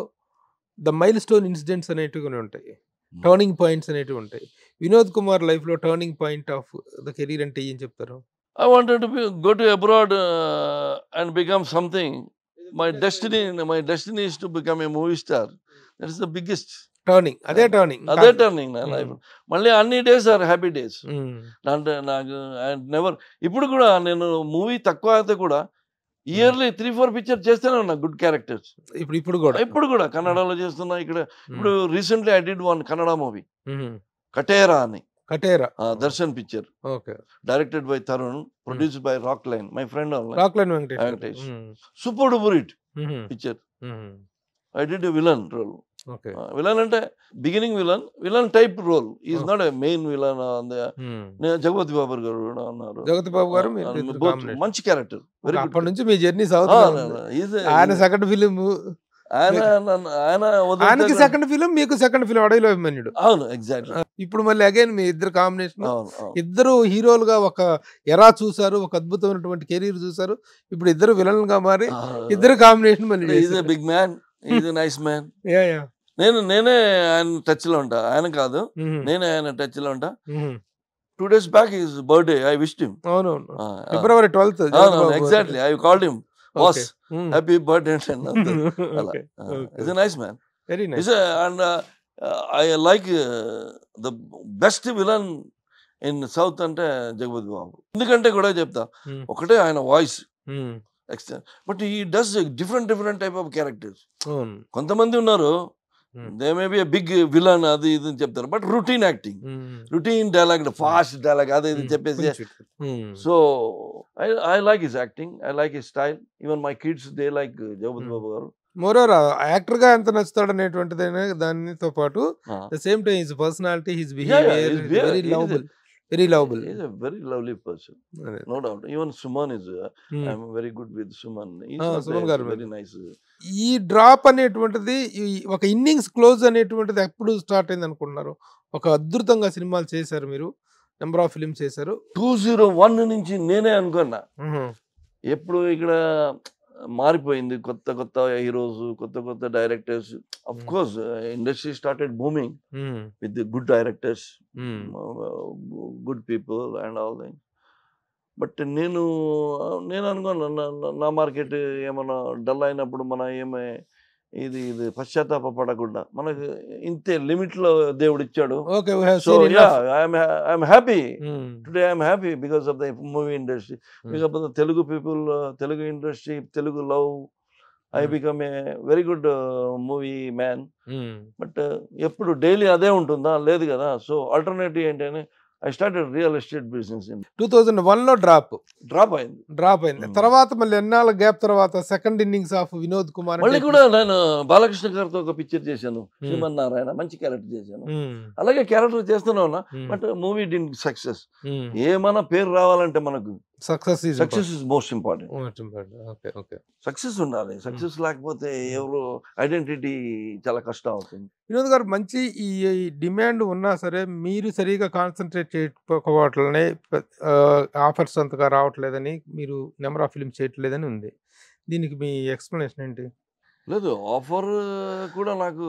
ద మైల్ స్టోన్ ఇన్సిడెంట్స్ అనేటివి ఉంటాయి hmm. టర్నింగ్ పాయింట్స్ అనేటివి ఉంటాయి వినోద్ కుమార్ లైఫ్లో turning point of the career అంటే ఏం చెప్తారు I wanted to go to abroad and become something my destiny my destiny is to become a movie star that is the biggest turning అదే turning అదే turning నా life hmm. మళ్ళీ అన్ని days are happy days అంటే నాకు and never ఇప్పుడు కూడా నేను మూవీ తక్కువ అయితే కూడా ఇయర్లీ త్రీ ఫోర్ పిక్చర్ చేస్తూనే ఉన్నా గుడ్ క్యారెక్టర్స్ ఇప్పుడు ఇప్పుడు కూడా ఇప్పుడు కూడా కన్నడలో చేస్తున్నా ఇక్కడ ఇప్పుడు recently I did one Kannada movie Kaatera అని Kaatera Darshan picture okay directed by Tarun produce by Rockline my friend Rockline Venkatesh super duper picture I did villain role villain అంటే beginning villain villain type role is not a main villain Jagapathi Babu garu కూడా ఉన్నారు జగపతి బాబు గారు మంచి character అప్పటి నుంచి మీ journey ఆయన second film ఆయన ఆయన సెకండ్ ఫిలిం మీకు సెకండ్ ఫిలిం అడవిలో అభిమన్యుడు అవును ఎగ్జాక్ట్ ఇప్పుడు మళ్ళీ అగైన్ మీ ఇద్దరు కాంబినేషన్ ఇద్దరు హీరోలుగా ఒక ఎరా చూసారు ఒక అద్భుతమైనటువంటి కెరీర్ చూసారు ఇప్పుడు ఇద్దరు విలన్ గా మారి ఇద్దరు కాంబినేషన్ మళ్ళీ big man is nice man నేను నేనే ఆయన టచ్ లో ఉంటా ఆయన కాదు mm-hmm. నేనే ఆయన టచ్ లో ఉంటా two days back his birthday I wish February twelfth exactly I call him boss happy birthday day is nice man and I like the best villain in south అంటే జగపతి బాబు ఎందుకంటే కూడా చెప్తా mm. ఒకటే ఆయన voice extend but he does different different type of characters కొంతమంది ఉన్నారు they may be big villain అది ఇది అని చెప్తారు but routine acting routine dialogue fast dialogue అది ఇది చెప్పేసి so I like his acting I like his style even my kids they like Jagapathi Babu garu moreover actor గా ఎంత నచ్చుతాడు అనేటువంటిదైనా దానితో పాటు the same time his personality his behaviour very lovable very lovable is a very lovely person no doubt even Suman is I'm very good with Suman Suman garu very nice ఈ drop అనేటువంటిది ఒక innings close అనేటువంటిది ఎప్పుడు స్టార్ట్ అయింది అనుకుంటున్నారు ఒక అద్భుతంగా సినిమాలు చేశారు మీరు నెంబర్ ఆఫ్ ఫిలిమ్స్ చేశారు టూ జీరో వన్ నుంచి నేనే అనుకున్నా ఎప్పుడు ఇక్కడ మారిపోయింది కొత్త కొత్త హీరోస్ కొత్త కొత్త directors of course industry started booming with good directors good people and all thing but నేను నేను అనుకోను నా మార్కెట్ ఏమైనా డల్ అయినప్పుడు మన ఏమే ఇది ఇది పశ్చాత్తాప పడకుండా మనకు ఇంతే లిమిట్ లో దేవుడు ఇచ్చాడు so I'm happy today I'm happy because of the movie industry because of the Telugu people Telugu industry Telugu love I become a very good movie man but ఎప్పుడు డైలీ అదే ఉంటుందా లేదు కదా సో ఆల్టర్నేటివ్ ఏంటంటే I start real estate business in two thousand లో drop drop అయింది drop అయింది hmm. తర్వాత మళ్ళీ ఎన్నాళ్ళ గ్యాప్ తర్వాత second innings of Vinod Kumar మళ్ళీ కూడా నేను బాలకృష్ణ గారితో ఒక పిక్చర్ చేశాను hmm. శ్రీమన్నారాయణ మంచి క్యారెక్టర్ చేశాను hmm. అలాగే క్యారెక్టర్ చేస్తూనే ఉన్నా బట్ మూవీ డి సక్సెస్ ఏమైనా పేరు రావాలంటే మనకు success success is most important okay okay success ఉండాలి సక్సెస్ hmm. లేకపోతే ఎవరు ఐడెంటిటీ చాలా కష్టం అవుతుంది వినోద్ గారు మంచి ఈ డిమాండ్ ఉన్నా సరే మీరు సరిగా కాన్సన్ట్రేట్ చేయకపోవట్లనే ఆఫర్స్ అంతగా రావట్లేదని మీరు నెంబర్ ఆఫ్ ఫిల్మ్స్ చేయట్లేదని ఉంది దీనికి మీ ఎక్స్ప్లెనేషన్ ఏంటి లేదు ఆఫర్ కూడా నాకు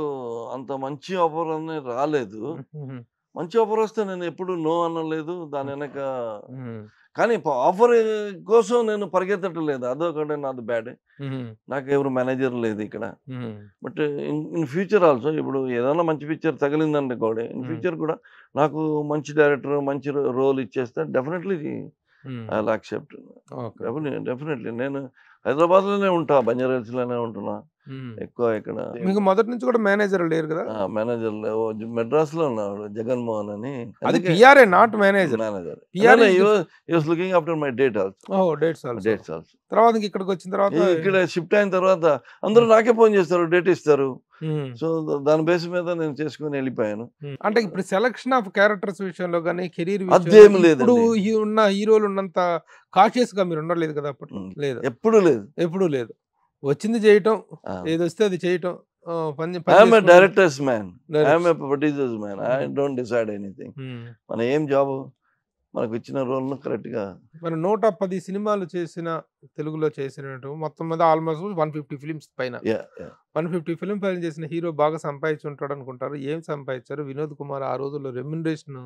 అంత మంచి ఆఫర్ అనేది రాలేదు మంచి ఆఫర్ వస్తే నేను ఎప్పుడు నో అనలేదు దాని వెనక కానీ ఆఫర్ కోసం నేను పరిగెత్తటం లేదు అదొకటి నాది బ్యాడ్ నాకు ఎవరు మేనేజర్ లేదు ఇక్కడ బట్ ఇన్ ఫ్యూచర్ ఆల్సో ఇప్పుడు ఏదైనా మంచి పిక్చర్ తగిలిందండి గౌడే ఇన్ ఫ్యూచర్ కూడా నాకు మంచి డైరెక్టర్ మంచి రోల్ ఇచ్చేస్తే డెఫినెట్లీ ఐ యాక్సెప్ట్ డెఫినెట్లీ నేను హైదరాబాద్లోనే ఉంటా లోనే ఉంటున్నా ఎక్కువ ఇక్కడ మీకు మొదటి నుంచి కూడా మేనేజర్ లేరు కదా మేనేజర్ మెడ్రాస్ లో ఉన్నాడు జగన్మోహన్ అని అది పిఆర్ఏ not manager manager use looking after my date also dates dates also తర్వాత ఇక్కడికి వచ్చిన తర్వాత ఇక్కడ షిఫ్ట్ అయిన తర్వాత అందరూ నాకే ఫోన్ చేస్తారు డేట్ ఇస్తారు సో దాని బేస్ మీద నేను చేసుకుని వెళ్ళిపోయాను అంటే ఇప్పుడు సెలక్షన్ ఆఫ్ క్యారెక్టర్స్ విషయంలో కానీ కెరీర్ అదేం లేదు ఇప్పుడు ఉన్న హీరోలు ఉన్నంత కాషియస్ గా మీరు ఉండలేదు కదా అప్పుడు లేదు ఎప్పుడు లేదు ఎప్పుడు లేదు వచ్చింది చేయటం ఏది వస్తే అది చేయటం directors man producers man I don't decide anything మన ఏం జాబ్ మనకు ఇచ్చిన రోల్ను కరెక్ట్గా మరి నూట పది సినిమాలు చేసిన తెలుగులో చేసిన మొత్తం మీద ఆల్మోస్ట్ వన్ ఫిఫ్టీ ఫిలిమ్స్ పైన వన్ ఫిఫ్టీ ఫిలిం పైన చేసిన హీరో బాగా సంపాదించి ఉంటాడు అనుకుంటారు ఏం సంపాదించారు వినోద్ కుమార్ ఆ రోజుల్లో రెమ్యునరేషన్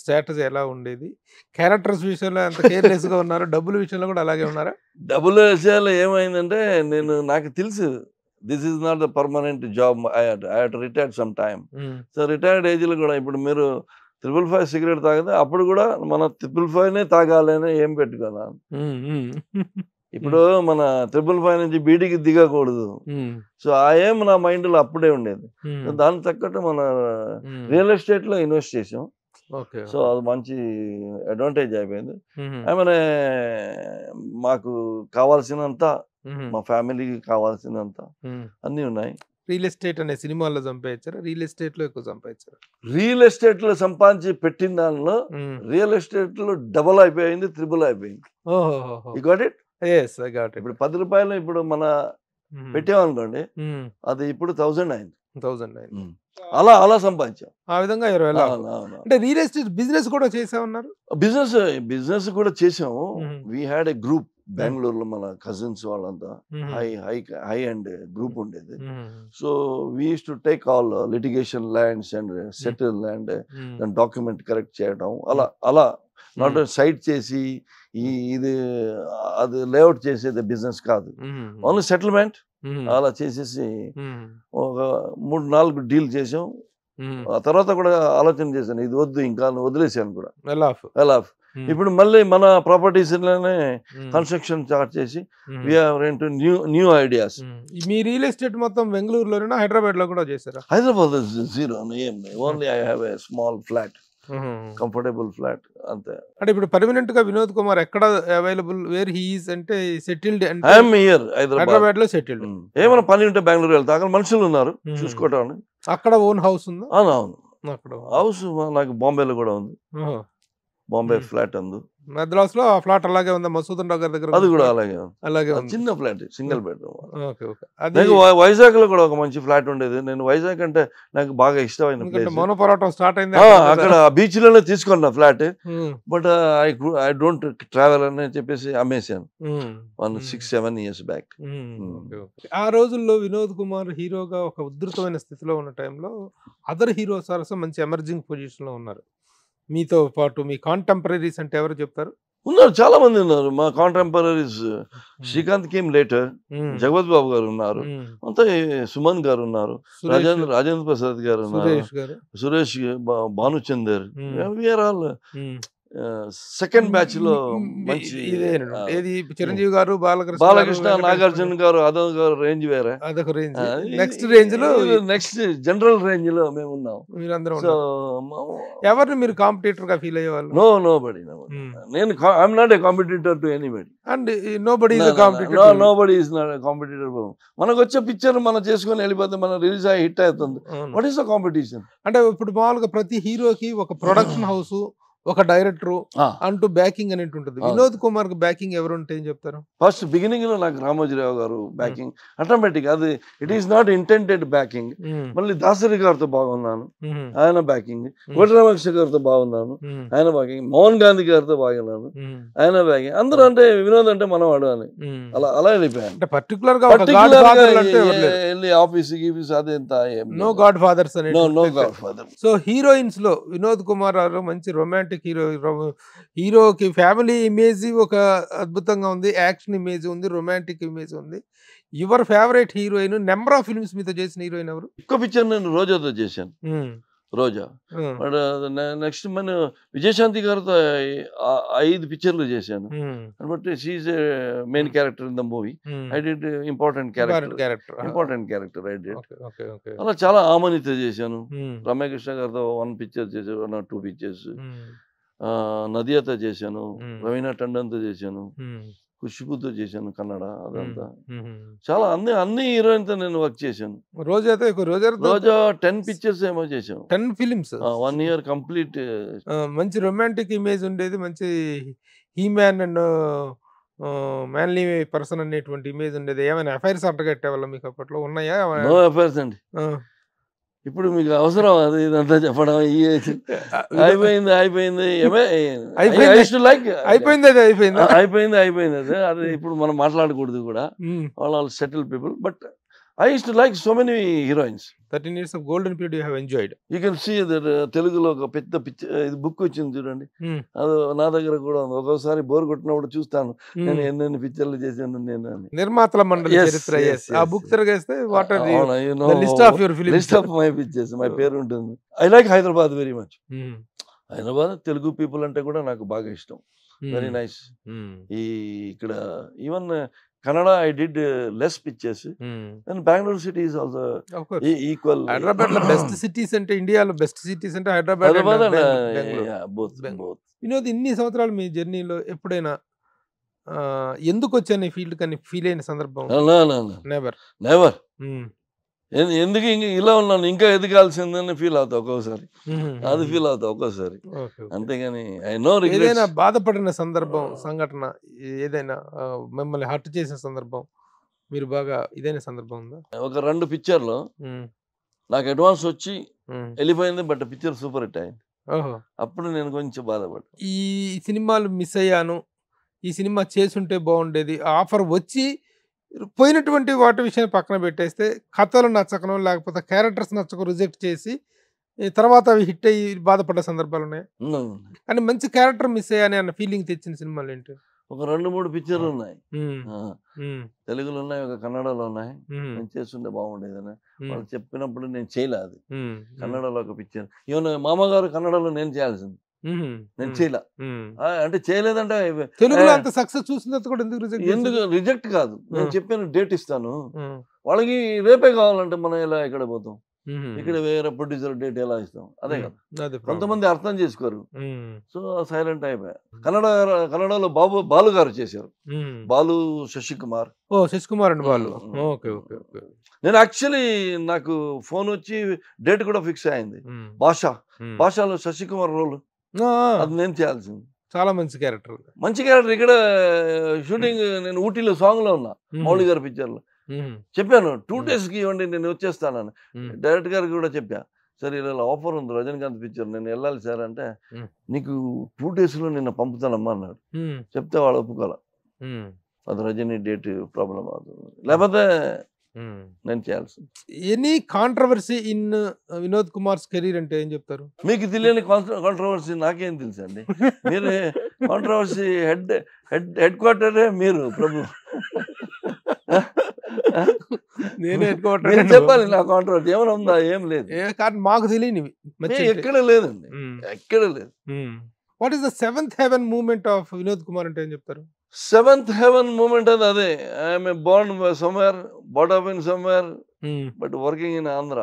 స్టేటస్ ఎలా ఉండేది క్యారెక్టర్స్ విషయంలో ఎంత కేర్లెస్గా ఉన్నారు డబ్బుల విషయంలో కూడా అలాగే ఉన్నారా డబ్బుల విషయాల్లో ఏమైందంటే నేను నాకు తెలుసు this is not the permanent job I hate retired some time so retired ఏజ్లో కూడా ఇప్పుడు మీరు త్రిపుల్ ఫైవ్ సిగరెట్ తాగితే అప్పుడు కూడా మన త్రిపుల్ ఫైవ్నే తాగాలి అని ఏం పెట్టుకోనా ఇప్పుడు మన త్రిపుల్ ఫైవ్ నుంచి బీడీకి దిగకూడదు సో ఆ ఏం నా మైండ్లో అప్పుడే ఉండేది దాని తగ్గట్టు మన రియల్ ఎస్టేట్లో ఇన్వెస్ట్ చేసాం సో అది మంచి అడ్వాంటేజ్ అయిపోయింది ఏమైనా మాకు కావాల్సినంత మా ఫ్యామిలీకి కావాల్సినంత అన్నీ ఉన్నాయి రియల్ ఎస్టేట్ అనే సినిమాల్లో సంపాదించారు రియల్ ఎస్టేట్ లో ఎక్కువ సంపాదించారు రియల్ ఎస్టేట్ లో సంపాదించి పెట్టిన దానిలో రియల్ ఎస్టేట్ లో డబల్ అయిపోయింది త్రిబుల్ అయిపోయింది ఇప్పుడు పది రూపాయలు ఇప్పుడు మన పెట్టామనుకోండి అది ఇప్పుడు థౌసండ్ అయింది థౌసండ్ అయింది అలా అలా సంపాదించాం ఆ విధంగా ఇరవై అంటే రియల్ ఎస్టేట్ బిజినెస్ కూడా చేసామన్నారు బిజినెస్ బిజినెస్ కూడా చేసాము వీ హ్యాడ్ ఎ గ్రూప్ బెంగళూరులో మన కజిన్స్ వాళ్ళంతా high high high and group ఉండేది so we use to take all litigation lands and settle land దాని డాక్యుమెంట్ కరెక్ట్ చేయడం అలా అలా నాట్ సైట్ చేసి ఈ ఇది అది లేఅవుట్ చేసేది బిజినెస్ కాదు ఓన్లీ సెటిల్మెంట్ అలా చేసేసి ఒక మూడు నాలుగు డీల్ చేసాం ఆ తర్వాత కూడా ఆలోచన చేశాను ఇది వద్దు ఇంకా వదిలేసాను కూడా వెల్ ఆఫ్ వెల్ ఆఫ్ ఇప్పుడు మళ్ళీ మన ప్రాపర్టీస్ లోనే కన్స్ట్రక్షన్ స్టార్ట్ చేసి వీఆర్ న్యూ న్యూ ఐడియాస్ మీ రియల్ ఎస్టేట్ మొత్తం బెంగళూరులోనే హైదరాబాద్ లో కూడా చేశారు హైదరాబాద్ జీరో ఏం only I have a small flat comfortable flat అంతే అంటే ఇప్పుడు పర్మనెంట్ గా వినోద్ కుమార్ ఎక్కడ అవైలబుల్ వేర్ హీస్ అంటే సెటిల్డ్ ఐఎమ్ హియర్ హైదరాబాద్ లో సెటిల్డ్ ఏమైనా పని ఉంటే బెంగళూరు వెళ్తా అక్కడ మనుషులు ఉన్నారు చూసుకోవటం అక్కడ ఓన్ హౌస్ ఉందా అవును అవును అక్కడ హౌస్ నాకు బాంబేలో కూడా ఉంది బాంబే ఫ్లాట్ అందు మద్రాస్ లో ఫ్లాట్ అలాగే ఉంది మసూద్ దగ్గర అది కూడా అలాగే అలాగే చిన్న ఫ్లాట్ సింగిల్ బెడ్రూమ్ వైజాగ్ లో కూడా ఒక మంచి ఫ్లాట్ ఉండేది నేను వైజాగ్ అంటే నాకు బాగా ఇష్టమైన మౌన పోరాటం స్టార్ట్ అయింది అక్కడ బీచ్ లోనే తీసుకున్నా flat but I I don't travel అని చెప్పేసి అమ్మేశాను one six seven years back ఆ రోజుల్లో వినోద్ కుమార్ హీరోగా ఒక ఉధృతమైన స్థితిలో ఉన్న టైంలో అదర్ హీరో సరస మంచి ఎమర్జింగ్ పొజిషన్ లో ఉన్నారు మీతో పాటు మీ కాంటెంపరీస్ అంటే ఎవరు చెప్తారు ఉన్నారు చాలా మంది ఉన్నారు మా contemporaries hmm. Srikanth came later Jagapathi Babu garu ఉన్నారు hmm. అంతా సుమన్ గారు ఉన్నారు రాజేంద్ర రాజేంద్ర ప్రసాద్ గారు ఉన్నారు Suresh Bhanuchander we are hmm. All second batch లో మంచి ఏది చిరంజీవి గారు బాలకృష్ణ బాలకృష్ణ నాగార్జున గారు అదో గారు రేంజ్ వేరే అదొక రేంజ్ నెక్స్ట్ రేంజ్ లో నెక్స్ట్ జనరల్ రేంజ్ లో మేము ఉన్నాం ఎవరిని మీరు కాంపిటేటర్ గా ఫీల్ అయ్యేవాళ్ళు నో నో బడి నేను I'm not a competitor to anybody and nobody nobody is not competitor మనకు వచ్చే పిక్చర్ మనం చేసుకొని వెళ్ళిపోతే మనం రిలీజ్ అయ్యి హిట్ అవుతుంది వాట్ ఈస్ ద కాంపిటీషన్ అంటే ఇప్పుడు మామూలుగా ప్రతి హీరోకి ఒక ప్రొడక్షన్ హౌస్ ఒక డైరెక్టర్ అంటూ బ్యాకింగ్ అనేటి ఉంటుంది వినోద్ కుమార్ బ్యాకింగ్ ఎవరు ఉంటే ఏం చెప్తారు ఫస్ట్ బిగినింగ్ లో నాకు రామోజీరావు గారు బ్యాకింగ్ ఆటోమేటిక్ అది it is not intended backing మళ్ళీ దాసరి గారితో బాగున్నాను ఆయన బ్యాకింగ్ వెటరామక్ష గారితో బాగున్నాను ఆయన బ్యాకింగ్ మోహన్ గాంధీ గారితో బాగున్నాను ఆయన బ్యాకింగ్ అందరూ అంటే వినోద్ అంటే మనవాడు అని అలా అలా వెళ్ళిపోయాను ఆఫీస్ గీఫీస్ అదేంత no godfathers no godfather so heroines లో వినోద్ కుమార్ గారు మంచి రొమాంటిక్ రొమాంటిక్ హీరో హీరోకి ఫ్యామిలీ ఇమేజ్ ఒక అద్భుతంగా ఉంది యాక్షన్ ఇమేజ్ ఉంది రొమాంటిక్ ఇమేజ్ ఉంది your favourite heroine number of films మీతో చేసిన హీరోయిన్ ఎవరు ఎక్కువ పిక్చర్ నేను రోజాతో చేశాను రోజా బట్ నెక్స్ట్ మన విజయశాంతి గారితో ఐదు పిక్చర్లు చేశాను but she main character in the movie I did important character important character I did అలా చాలా ఆమనిత చేశాను రమ్య కృష్ణ గారితో వన్ పిక్చర్ చేశాను టూ పిక్చర్స్ నదియతో చేశాను రవీనా టండన్తో చేశాను ఖుషిపూతో చేశాను కన్నడ అదంతా చాలా అన్ని అన్ని హీరోయిన్తో నేను వర్క్ చేశాను రోజైతే రోజు రోజా టెన్ పిక్చర్స్ ఏమో చేశాను ten films one year complete మంచి రొమాంటిక్ ఇమేజ్ ఉండేది మంచి he man and manly person అనేటువంటి ఇమేజ్ ఉండేది ఏమైనా అఫైర్స్ అంటగట్టే వాళ్ళ మీకు అప్పట్లో ఉన్నాయా నో అండి ఇప్పుడు మీకు అవసరం అది ఇదంతా చెప్పడం అయిపోయింది అయిపోయింది లైక్ అయిపోయింది అది అయిపోయింది అయిపోయింది అయిపోయింది అది అది ఇప్పుడు మనం మాట్లాడకూడదు కూడా all all settle people but I use to like so many heroines thirteen years of golden period you have enjoyed you can see that uh, తెలుగులో ఒక పెద్ద పిక్చర్ ఇది బుక్ వచ్చింది చూడండి అది నా దగ్గర కూడా ఉంది ఒక్కోసారి బోర్ కొట్టినప్పుడు చూస్తాను నేను ఎన్నెన్ని పిక్చర్లు చేశాను నేను నిర్మాతల మండలి చరిత్ర ఆ బుక్ తిరగేస్తే what are list of your film list of my pictures my పేరు ఉంటుంది I like Hyderabad very much Hyderabad Telugu people అంటే కూడా నాకు బాగా ఇష్టం వెరీ నైస్ ఈ ఇక్కడ even Kannada I did less pictures and Bengaluru cities also equal Hyderabad లో బెస్ట్ సిటీస్ అంటే ఇండియాలో బెస్ట్ సిటీస్ అంటే హైదరాబాద్ వినోద్ uh, ఇన్ని సంవత్సరాలు మీ జర్నీలో ఎప్పుడైనా ఎందుకు వచ్చాను ఈ ఫీల్డ్ కానీ ఫీల్ అయిన సందర్భం నెవర్ నెవర్ ఎందుకు ఇంకా ఇలా ఉన్నాను ఇంకా ఎదగాల్సిందని ఫీల్ అవుతా ఒక్కోసారి అది ఫీల్ అవుతా ఒక్కోసారి అంతేగాని ఐ నో ఏదైనా బాధపడిన సందర్భం సంఘటన ఏదైనా మిమ్మల్ని హర్ట్ చేసిన సందర్భం మీరు బాగా ఇదైన సందర్భం ఉందా ఒక రెండు పిక్చర్లు నాకు అడ్వాన్స్ వచ్చి వెళ్ళిపోయింది బట్ పిక్చర్ సూపర్ హిట్ అయింది అప్పుడు నేను కొంచెం బాధపడ్డా ఈ సినిమాలు మిస్ అయ్యాను ఈ సినిమా చేసుంటే బాగుండేది ఆఫర్ వచ్చి పోయినటువంటి వాటి విషయం పక్కన పెట్టేస్తే కథలు నచ్చకనో లేకపోతే క్యారెక్టర్స్ నచ్చక రిజెక్ట్ చేసి తర్వాత అవి హిట్ అయ్యి బాధపడ్డ సందర్భాలు ఉన్నాయి కానీ మంచి క్యారెక్టర్ మిస్ అయ్యాని అన్న ఫీలింగ్ తెచ్చిన సినిమాలు ఏంటి ఒక రెండు మూడు పిక్చర్లు ఉన్నాయి తెలుగులో ఉన్నాయి ఒక కన్నడలో ఉన్నాయి నేను చేస్తుంటే బాగుండేదని వాళ్ళు చెప్పినప్పుడు నేను చేయలేదు కన్నడలో ఒక పిక్చర్ ఈవెన్ మామగారు కన్నడలో నేను చేయాల్సింది నేను చేయలే అంటే చేయలేదంటే తెలుగులో అంత సక్సెస్ చూసిన కూడా ఎందుకు రిజెక్ట్ ఎందుకు రిజెక్ట్ కాదు నేను చెప్పిన డేట్ ఇస్తాను వాళ్ళకి రేపే కావాలంటే మనం ఇలా ఎక్కడ పోతాం ఇక్కడ వేరే ప్రొడ్యూసర్ డేట్ ఎలా ఇస్తాం అదే కదా కొంతమంది అర్థం చేసుకోరు సో సైలెంట్ అయిపోయా కన్నడ కన్నడలో బాబు బాలు గారు చేశారు బాలు శశి కుమార్ ఓ శశి కుమార్ అండి బాలు ఓకే ఓకే నేను యాక్చువల్లీ నాకు ఫోన్ వచ్చి డేట్ కూడా ఫిక్స్ అయింది భాష భాషలో శశి కుమార్ రోల్ అది నేను చేయాల్సింది చాలా మంచి క్యారెక్టర్ మంచి క్యారెక్టర్ ఇక్కడ షూటింగ్ నేను ఊటీలో సాంగ్ లో ఉన్నా మౌళి గారి పిక్చర్ లో చెప్పాను టూ డేస్ కి ఇవ్వండి నేను వచ్చేస్తానని డైరెక్టర్ గారికి కూడా చెప్పా సరే ఇలా ఆఫర్ ఉంది రజనీకాంత్ పిక్చర్ నేను వెళ్ళాలి సార్ అంటే నీకు టూ డేస్ లో నిన్న పంపుతానమ్మా అన్నాడు చెప్తే వాళ్ళు ఒప్పుకోవాలి అది రజనీ డేట్ ప్రాబ్లం అవుతుంది లేకపోతే నేను చేయాల్సింది any controversy in Vinod Kumar's career అంటే ఏం చెప్తారు మీకు తెలియని కాంట్రవర్సీ నాకేం తెలుసు అండి మీరు కాంట్రవర్సీ హెడ్ హెడ్ హెడ్ క్వార్టరే మీరు ప్రభు నేనే నేను చెప్పాలి నా కాంట్రవర్సీ ఏమైనా ఉందా ఏం లేదు కానీ మాకు తెలియనివి ఎక్కడ లేదండి ఎక్కడ లేదు what is the seventh heaven moment of Vinod Kumar అంటే ఏం చెప్తారు సెవెంత్ హెవెన్ మూమెంట్ అది అదే I'm born somewhere board of in somewhere but working in Andhra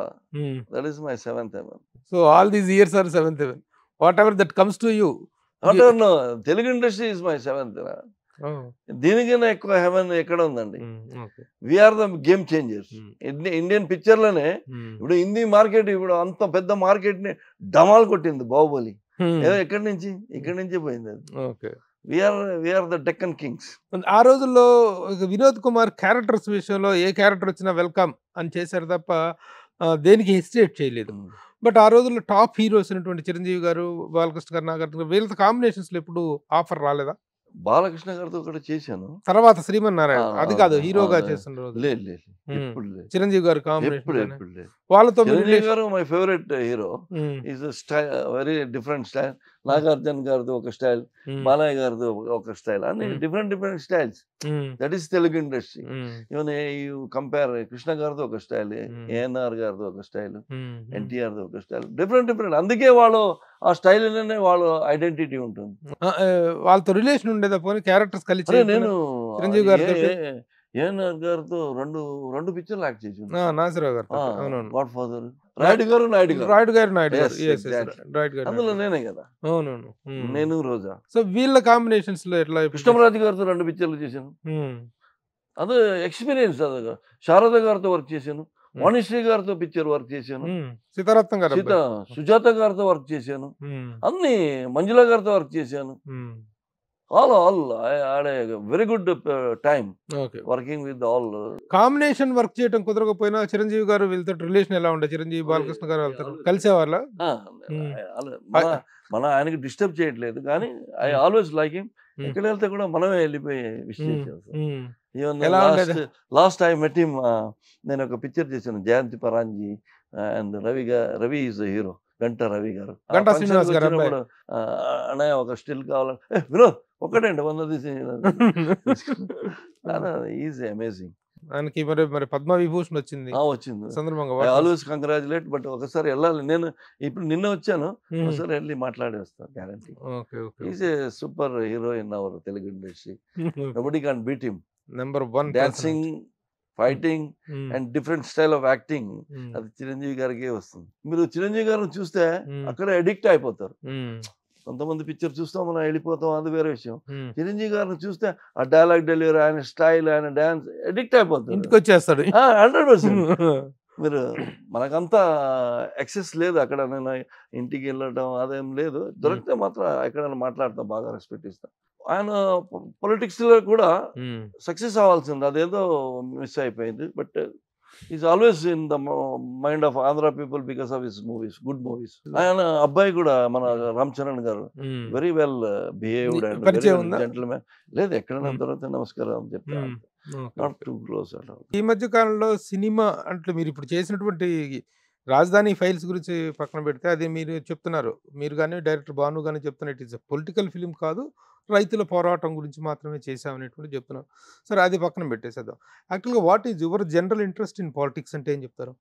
that is my seventh heaven so all these years are seventh heaven whatever that comes to you whatever no Telugu industry is my seventh దీనికైనా ఎక్కువ heaven ఎక్కడ ఉందండి we are the game changers Indian picture లోనే hmm. ఇప్పుడు Hindi market ఇప్పుడు అంత పెద్ద market ని డమాల్ కొట్టింది బాహుబలి hmm. ఏదో ఎక్కడి నుంచి ఇక్కడి నుంచి పోయింది అది ఓకే డెక్కన్ కింగ్స్ ఆ రోజుల్లో వినోద్ కుమార్ క్యారెక్టర్స్ విషయంలో ఏ క్యారెక్టర్ వచ్చినా వెల్కమ్ అని చేశారు తప్ప దేనికి హెసిటేట్ చేయలేదు hmm. బట్ ఆ రోజుల్లో టాప్ హీరోస్ అయినటువంటి చిరంజీవి గారు బాలకృష్ణ గారు నాగార్జున వీళ్ళతో కాంబినేషన్స్లో ఎప్పుడు ఆఫర్ రాలేదా బాలకృష్ణ గారితో ఒకటి చేశాను తర్వాత శ్రీమన్నారాయణ అది కాదు హీరోగా చేసిన రోజు hmm. లేదు చిరంజీవి గారు వాళ్ళతో my favourite hero is very different style Nagarjuna గారిది ఒక స్టైల్ బాలయ్య గారిది ఒక స్టైల్ అన్ని different different styles that is Telugu industry even compare Krishna గారిది ఒక స్టైల్ ఏఎన్ఆర్ గారిది ఒక స్టైల్ ఎన్టీఆర్ది ఒక స్టైల్ డిఫరెంట్ డిఫరెంట్ అందుకే వాళ్ళు ఆ స్టైల్ వాళ్ళు ఐడెంటిటీ ఉంటుంది వాళ్ళతో రిలేషన్ ఉండేది పోనీ క్యారెక్టర్స్ కలిసి నేను చిరంజీవి గారితో ఏఎన్ఆర్ గారితో రెండు రెండు పిక్చర్లు యాక్ట్ చేసి నాసిరావు గారు గాడ్ ఫాదర్ రాయుడు గారు నాయుడు గారు రాయుడు గారు నాయుడు రాయుడు గారు అందులో నేనే కదా అవునవును నేను రోజా సో వీళ్ళ కాంబినేషన్స్ లో ఎట్లా కృష్ణరాజు గారితో రెండు పిక్చర్లు చేశాను అది ఎక్స్పీరియన్స్ అది శారద గారితో వర్క్ చేశాను వాణిశ్రీ గారితో పిక్చర్ వర్క్ చేశాను సీతారత్నం గారు సుజాత గారితో వర్క్ చేశాను అన్ని మంజుల గారితో వర్క్ చేశాను all all very good time working with all combination work చేయడం కుదరకపోయినా చిరంజీవి గారు వీళ్ళతో రిలేషన్ ఎలా ఉండే చిరంజీవి బాలకృష్ణ గారు వెళ్తారు కలిసేవాళ్ళ మన ఆయనకి డిస్టర్బ్ చేయట్లేదు కానీ ఐ ఆల్వేస్ లైక్ హిమ్ ఎక్కడ వెళ్తే కూడా మనమే వెళ్ళిపోయి విషయం లాస్ట్ ఐ మెట్ హిమ్ నేను ఒక పిక్చర్ చేశాను Jayanthi Paranji and uh, Ravi Ravi is hero గంట రవి గారు అన్నయ్య ఒక స్టిల్ కావాలని వినోద్ అండి వంద తీసి *laughs* ఈజ్ అమేజింగ్ ఆయనకి మరి మరి పద్మవిభూషణ్ వచ్చింది వచ్చింది సందర్భంగా ఆల్వేస్ కంగ్రాచులేట్ బట్ ఒకసారి వెళ్ళాలి నేను ఇప్పుడు నిన్న వచ్చాను ఒకసారి వెళ్ళి మాట్లాడి వస్తాను guarantee is a super heroine in our Telugu industry nobody can beat number one dancing fighting and different style of acting అది చిరంజీవి గారికి వస్తుంది మీరు చిరంజీవి గారిని చూస్తే అక్కడ అడిక్ట్ అయిపోతారు కొంతమంది పిక్చర్ చూస్తాం మనం వెళ్ళిపోతాం అది వేరే విషయం చిరంజీవి గారిని చూస్తే ఆ డైలాగ్ డెలివరీ ఆయన స్టైల్ ఆయన డాన్స్ అడిక్ట్ అయిపోతుంది ఇంటికి వచ్చేస్తాడు హండ్రెడ్ పర్సెంట్ *laughs* మీరు మనకంతా ఎక్సెస్ లేదు అక్కడ నేను ఇంటికి వెళ్ళడం అదేం లేదు దొరికితే మాత్రం ఎక్కడైనా మాట్లాడతా బాగా రెస్పెక్ట్ ఇస్తా ఆయన పొలిటిక్స్ లో కూడా సక్సెస్ అవ్వాల్సింది అదేదో మిస్ అయిపోయింది but is always in the mind of Andhra people because of his movies good movies ఆయన అబ్బాయి కూడా మన hmm. Ram Charan garu very well behave and gentlemen లేదు ఎక్కడైనా తర్వాత నమస్కారం చెప్తాను ఈ మధ్య కాలంలో సినిమా అంటే మీరు ఇప్పుడు చేసినటువంటి రాజధాని ఫైల్స్ గురించి పక్కన పెడితే అది మీరు చెప్తున్నారు మీరు కానీ డైరెక్టర్ భాను కానీ చెప్తున్నారు ఇట్ ఈస్ పొలిటికల్ ఫిలిం కాదు రైతుల పోరాటం గురించి మాత్రమే చేశామనేటువంటి చెప్తున్నారు సరే అది పక్కన పెట్టేసేద్దాం యాక్చువల్గా what is your general interest in politics అంటే ఏం చెప్తారు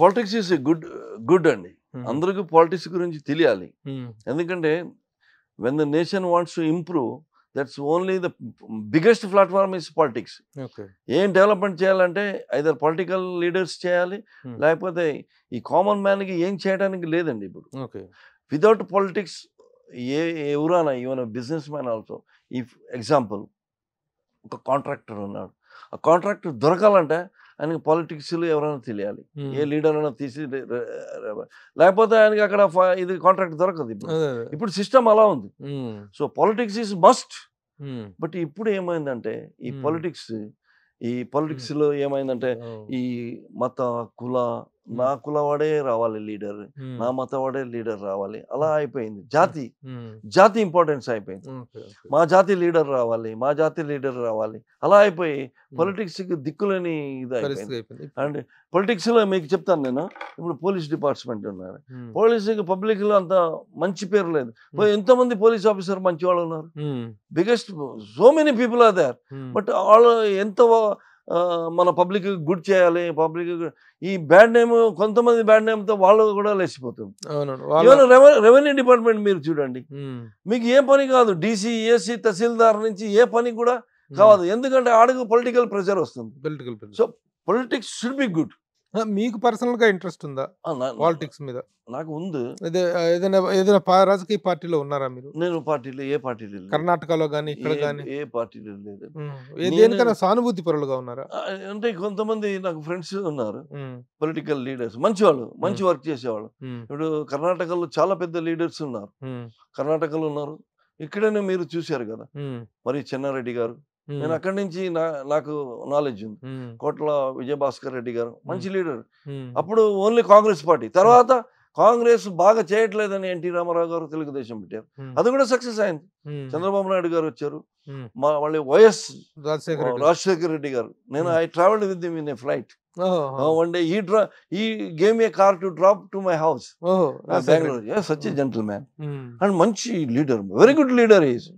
పాలిటిక్స్ ఈజ్ గుడ్ గుడ్ అండి అందరికీ పాలిటిక్స్ గురించి తెలియాలి ఎందుకంటే when the nation wants to improve that's only the biggest platform is politics ఏం డెవలప్మెంట్ చేయాలంటే ఐదర్ పొలిటికల్ లీడర్స్ చేయాలి లేకపోతే ఈ కామన్ మ్యాన్కి ఏం చేయడానికి లేదండి ఇప్పుడు విదౌట్ పాలిటిక్స్ ఏ ఎవరైనా ఈవెన్ బిజినెస్ మ్యాన్ ఆల్సో ఈ ఎగ్జాంపుల్ ఒక కాంట్రాక్టర్ ఉన్నాడు ఆ కాంట్రాక్టర్ దొరకాలంటే ఆయనకి లో ఎవరైనా తెలియాలి ఏ లీడర్ అయినా తీసి లేకపోతే ఆయనకి అక్కడ ఇది కాంట్రాక్ట్ దొరకదు ఇప్పుడు ఇప్పుడు సిస్టమ్ అలా ఉంది so politics is must but ఇప్పుడు ఏమైందంటే ఈ పాలిటిక్స్ ఈ పాలిటిక్స్లో ఏమైందంటే ఈ మత కుల నా వాడే రావాలి లీడర్ నా వాడే లీడర్ రావాలి అలా అయిపోయింది జాతి జాతి ఇంపార్టెన్స్ అయిపోయింది మా జాతి లీడర్ రావాలి మా జాతి లీడర్ రావాలి అలా అయిపోయి పొలిటిక్స్ కి దిక్కులని ఇది అయిపోయింది అండ్ పొలిటిక్స్ లో మీకు చెప్తాను నేను ఇప్పుడు పోలీస్ డిపార్ట్మెంట్ ఉన్నారు పోలీస్ పబ్లిక్ లో అంత మంచి పేరు లేదు ఎంతమంది పోలీస్ ఆఫీసర్ మంచి వాళ్ళు ఉన్నారు biggest so many people are there but వాళ్ళు ఎంతో మన పబ్లిక్ గుడ్ చేయాలి పబ్లిక్ ఈ బ్యాడ్ నేమ్ కొంతమంది బ్యాడ్ నేమ్తో వాళ్ళు కూడా లేచిపోతుంది రెవెన్యూ డిపార్ట్మెంట్ మీరు చూడండి మీకు ఏ పని కాదు డీసీ ఏసీ తహసీల్దార్ నుంచి ఏ పని కూడా కావదు ఎందుకంటే ఆడకు పొలిటికల్ ప్రెషర్ వస్తుంది political so politics should be good మీకు పర్సనల్ గా ఇంట్రెస్ట్ ఉందా పాలిటిక్స్ మీద నాకు ఉంది ఏదైనా ఏదైనా రాజకీయ పార్టీలో ఉన్నారా మీరు నేను పార్టీలో ఏ పార్టీ కర్ణాటకలో గానీ ఇక్కడ కానీ ఏ పార్టీలో లేదు దేనికైనా సానుభూతి పరులుగా ఉన్నారా అంటే కొంతమంది నాకు ఫ్రెండ్స్ ఉన్నారు పొలిటికల్ లీడర్స్ మంచి వాళ్ళు మంచి వర్క్ చేసేవాళ్ళు ఇప్పుడు కర్ణాటకలో చాలా పెద్ద లీడర్స్ ఉన్నారు కర్ణాటకలో ఉన్నారు ఇక్కడనే మీరు చూశారు కదా మరి చెన్నారెడ్డి గారు నేను అక్కడి నుంచి నాకు నాలెడ్జ్ ఉంది కోట్ల విజయభాస్కర్ రెడ్డి గారు మంచి లీడర్ అప్పుడు ఓన్లీ కాంగ్రెస్ పార్టీ తర్వాత కాంగ్రెస్ బాగా చేయట్లేదని ఎన్టీ రామారావు గారు తెలుగుదేశం పెట్టారు అది కూడా సక్సెస్ అయింది చంద్రబాబు నాయుడు గారు వచ్చారు వాళ్ళ వైఎస్ రాజశేఖర రెడ్డి గారు నేను I travel with in a flight one day he draw he game a car to drop to my house Bengaluru such gentleman and మంచి leader very good leader is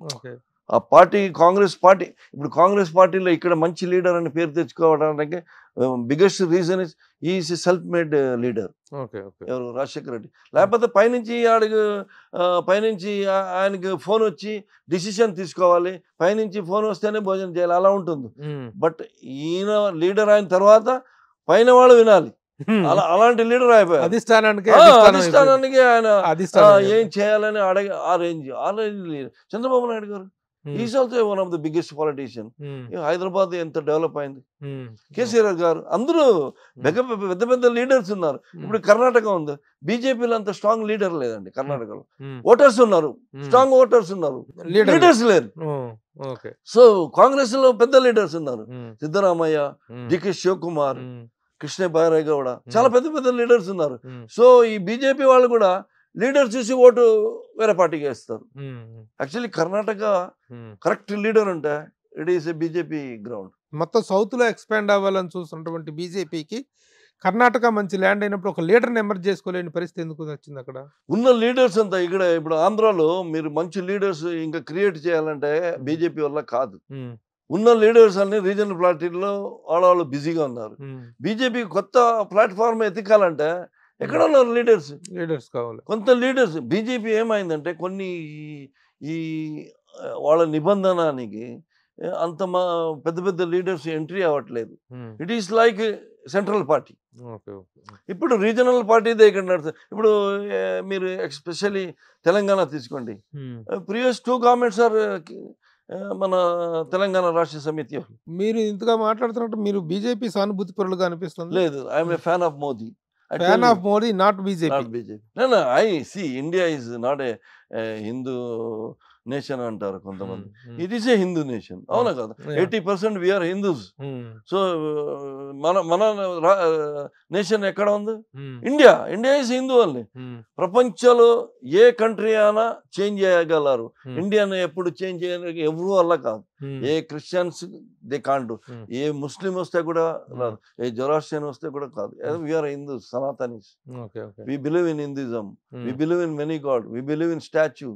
ఆ పార్టీ కాంగ్రెస్ పార్టీ ఇప్పుడు కాంగ్రెస్ పార్టీలో ఇక్కడ మంచి leader అని పేరు తెచ్చుకోవడానికి biggest reason is is self made leader ఎవరు రాజశేఖర రెడ్డి లేకపోతే పైనుంచి ఆడికి పైనుంచి ఆయనకి ఫోన్ వచ్చి డిసిషన్ తీసుకోవాలి పైనుంచి ఫోన్ వస్తేనే భోజనం చేయాలి అలా ఉంటుంది బట్ ఈయన లీడర్ అయిన తర్వాత పైన వాళ్ళు వినాలి అలా అలాంటి లీడర్ అయిపోయారు అధిష్టానానికి అధిష్టానానికి ఆయన ఏం చేయాలని అడగ ఆ రేంజ్ ఆ range Chandrababu Naidu garu is also one of the biggest politician Hyderabad ఎంత డెవలప్ అయింది కేసీఆర్ hmm. గారు అందరూ hmm. పెద్ద పెద్ద లీడర్స్ ఉన్నారు hmm. ఇప్పుడు కర్ణాటక ఉంది బీజేపీలో అంత స్ట్రాంగ్ లీడర్ లేదండి కర్ణాటకలో ఓటర్స్ ఉన్నారు స్ట్రాంగ్ ఓటర్స్ ఉన్నారు లీడర్స్ లేరు సో oh, కాంగ్రెస్ లో పెద్ద లీడర్స్ ఉన్నారు సిద్ధరామయ్య డికే శివకుమార్ కృష్ణ బైరాయ్ గౌడ చాలా పెద్ద పెద్ద లీడర్స్ ఉన్నారు సో ఈ బీజేపీ వాళ్ళు కూడా లీడర్ చూసి ఓటు వేరే పార్టీకి వేస్తారు యాక్చువల్లీ కర్ణాటక కరెక్ట్ లీడర్ అంటే it is a BJP ground మొత్తం సౌత్ లో ఎక్స్పాండ్ అవ్వాలని చూస్తున్నటువంటి బీజేపీకి కర్ణాటక మంచి ల్యాండ్ అయినప్పుడు ఒక లీడర్ని ఎమర్జ్ చేసుకోలేని పరిస్థితి ఎందుకు వచ్చింది అక్కడ ఉన్న లీడర్స్ అంతా ఇక్కడ ఇప్పుడు ఆంధ్రాలో మీరు మంచి లీడర్స్ ఇంకా క్రియేట్ చేయాలంటే బీజేపీ వల్ల కాదు ఉన్న లీడర్స్ అన్ని రీజనల్ పార్టీల్లో వాళ్ళ బిజీగా ఉన్నారు బీజేపీ కొత్త ప్లాట్ఫామ్ ఎత్తికాలంటే ఎక్కడ ఉన్నారు లీడర్స్ లీడర్స్ కావాలి కొంత లీడర్స్ బీజేపీ ఏమైందంటే కొన్ని ఈ వాళ్ళ నిబంధనానికి అంత మా పెద్ద పెద్ద లీడర్స్ ఎంట్రీ అవ్వట్లేదు it is like central party ఇప్పుడు రీజనల్ పార్టీ దగ్గర నడుస్తారు ఇప్పుడు మీరు ఎక్స్పెషల్లీ తెలంగాణ తీసుకోండి ప్రీవియస్ టూ గవర్నమెంట్స్ ఆర్ మన తెలంగాణ రాష్ట్ర సమితి మీరు ఇంతగా మాట్లాడుతున్నట్టు మీరు బీజేపీ సానుభూతి పరులుగా అనిపిస్తుంది లేదు I'm a fan of Modi Fan of Modi, not BJP. Not BJP. No, no, I see India is not a, a Hindu nation అంటారు కొంతమంది it is a Hindu nation అవునా కదా eighty percent we are Hindus so మన మన నేషన్ ఎక్కడ ఉంది India India is Hindu అని ప్రపంచంలో ఏ కంట్రీ అయినా చేంజ్ చేయగలరు ఇండియాను ఎప్పుడు చేంజ్ చేయడానికి ఎవరు వల్ల కాదు ఏ క్రిస్టియన్స్ దే కాంటు ఏ ముస్లిం వస్తే కూడా రాదు ఏ జొరాస్టియన్ వస్తే కూడా కాదు we are Hindus Sanatanis we believe in Hinduism we believe in many god we believe in statue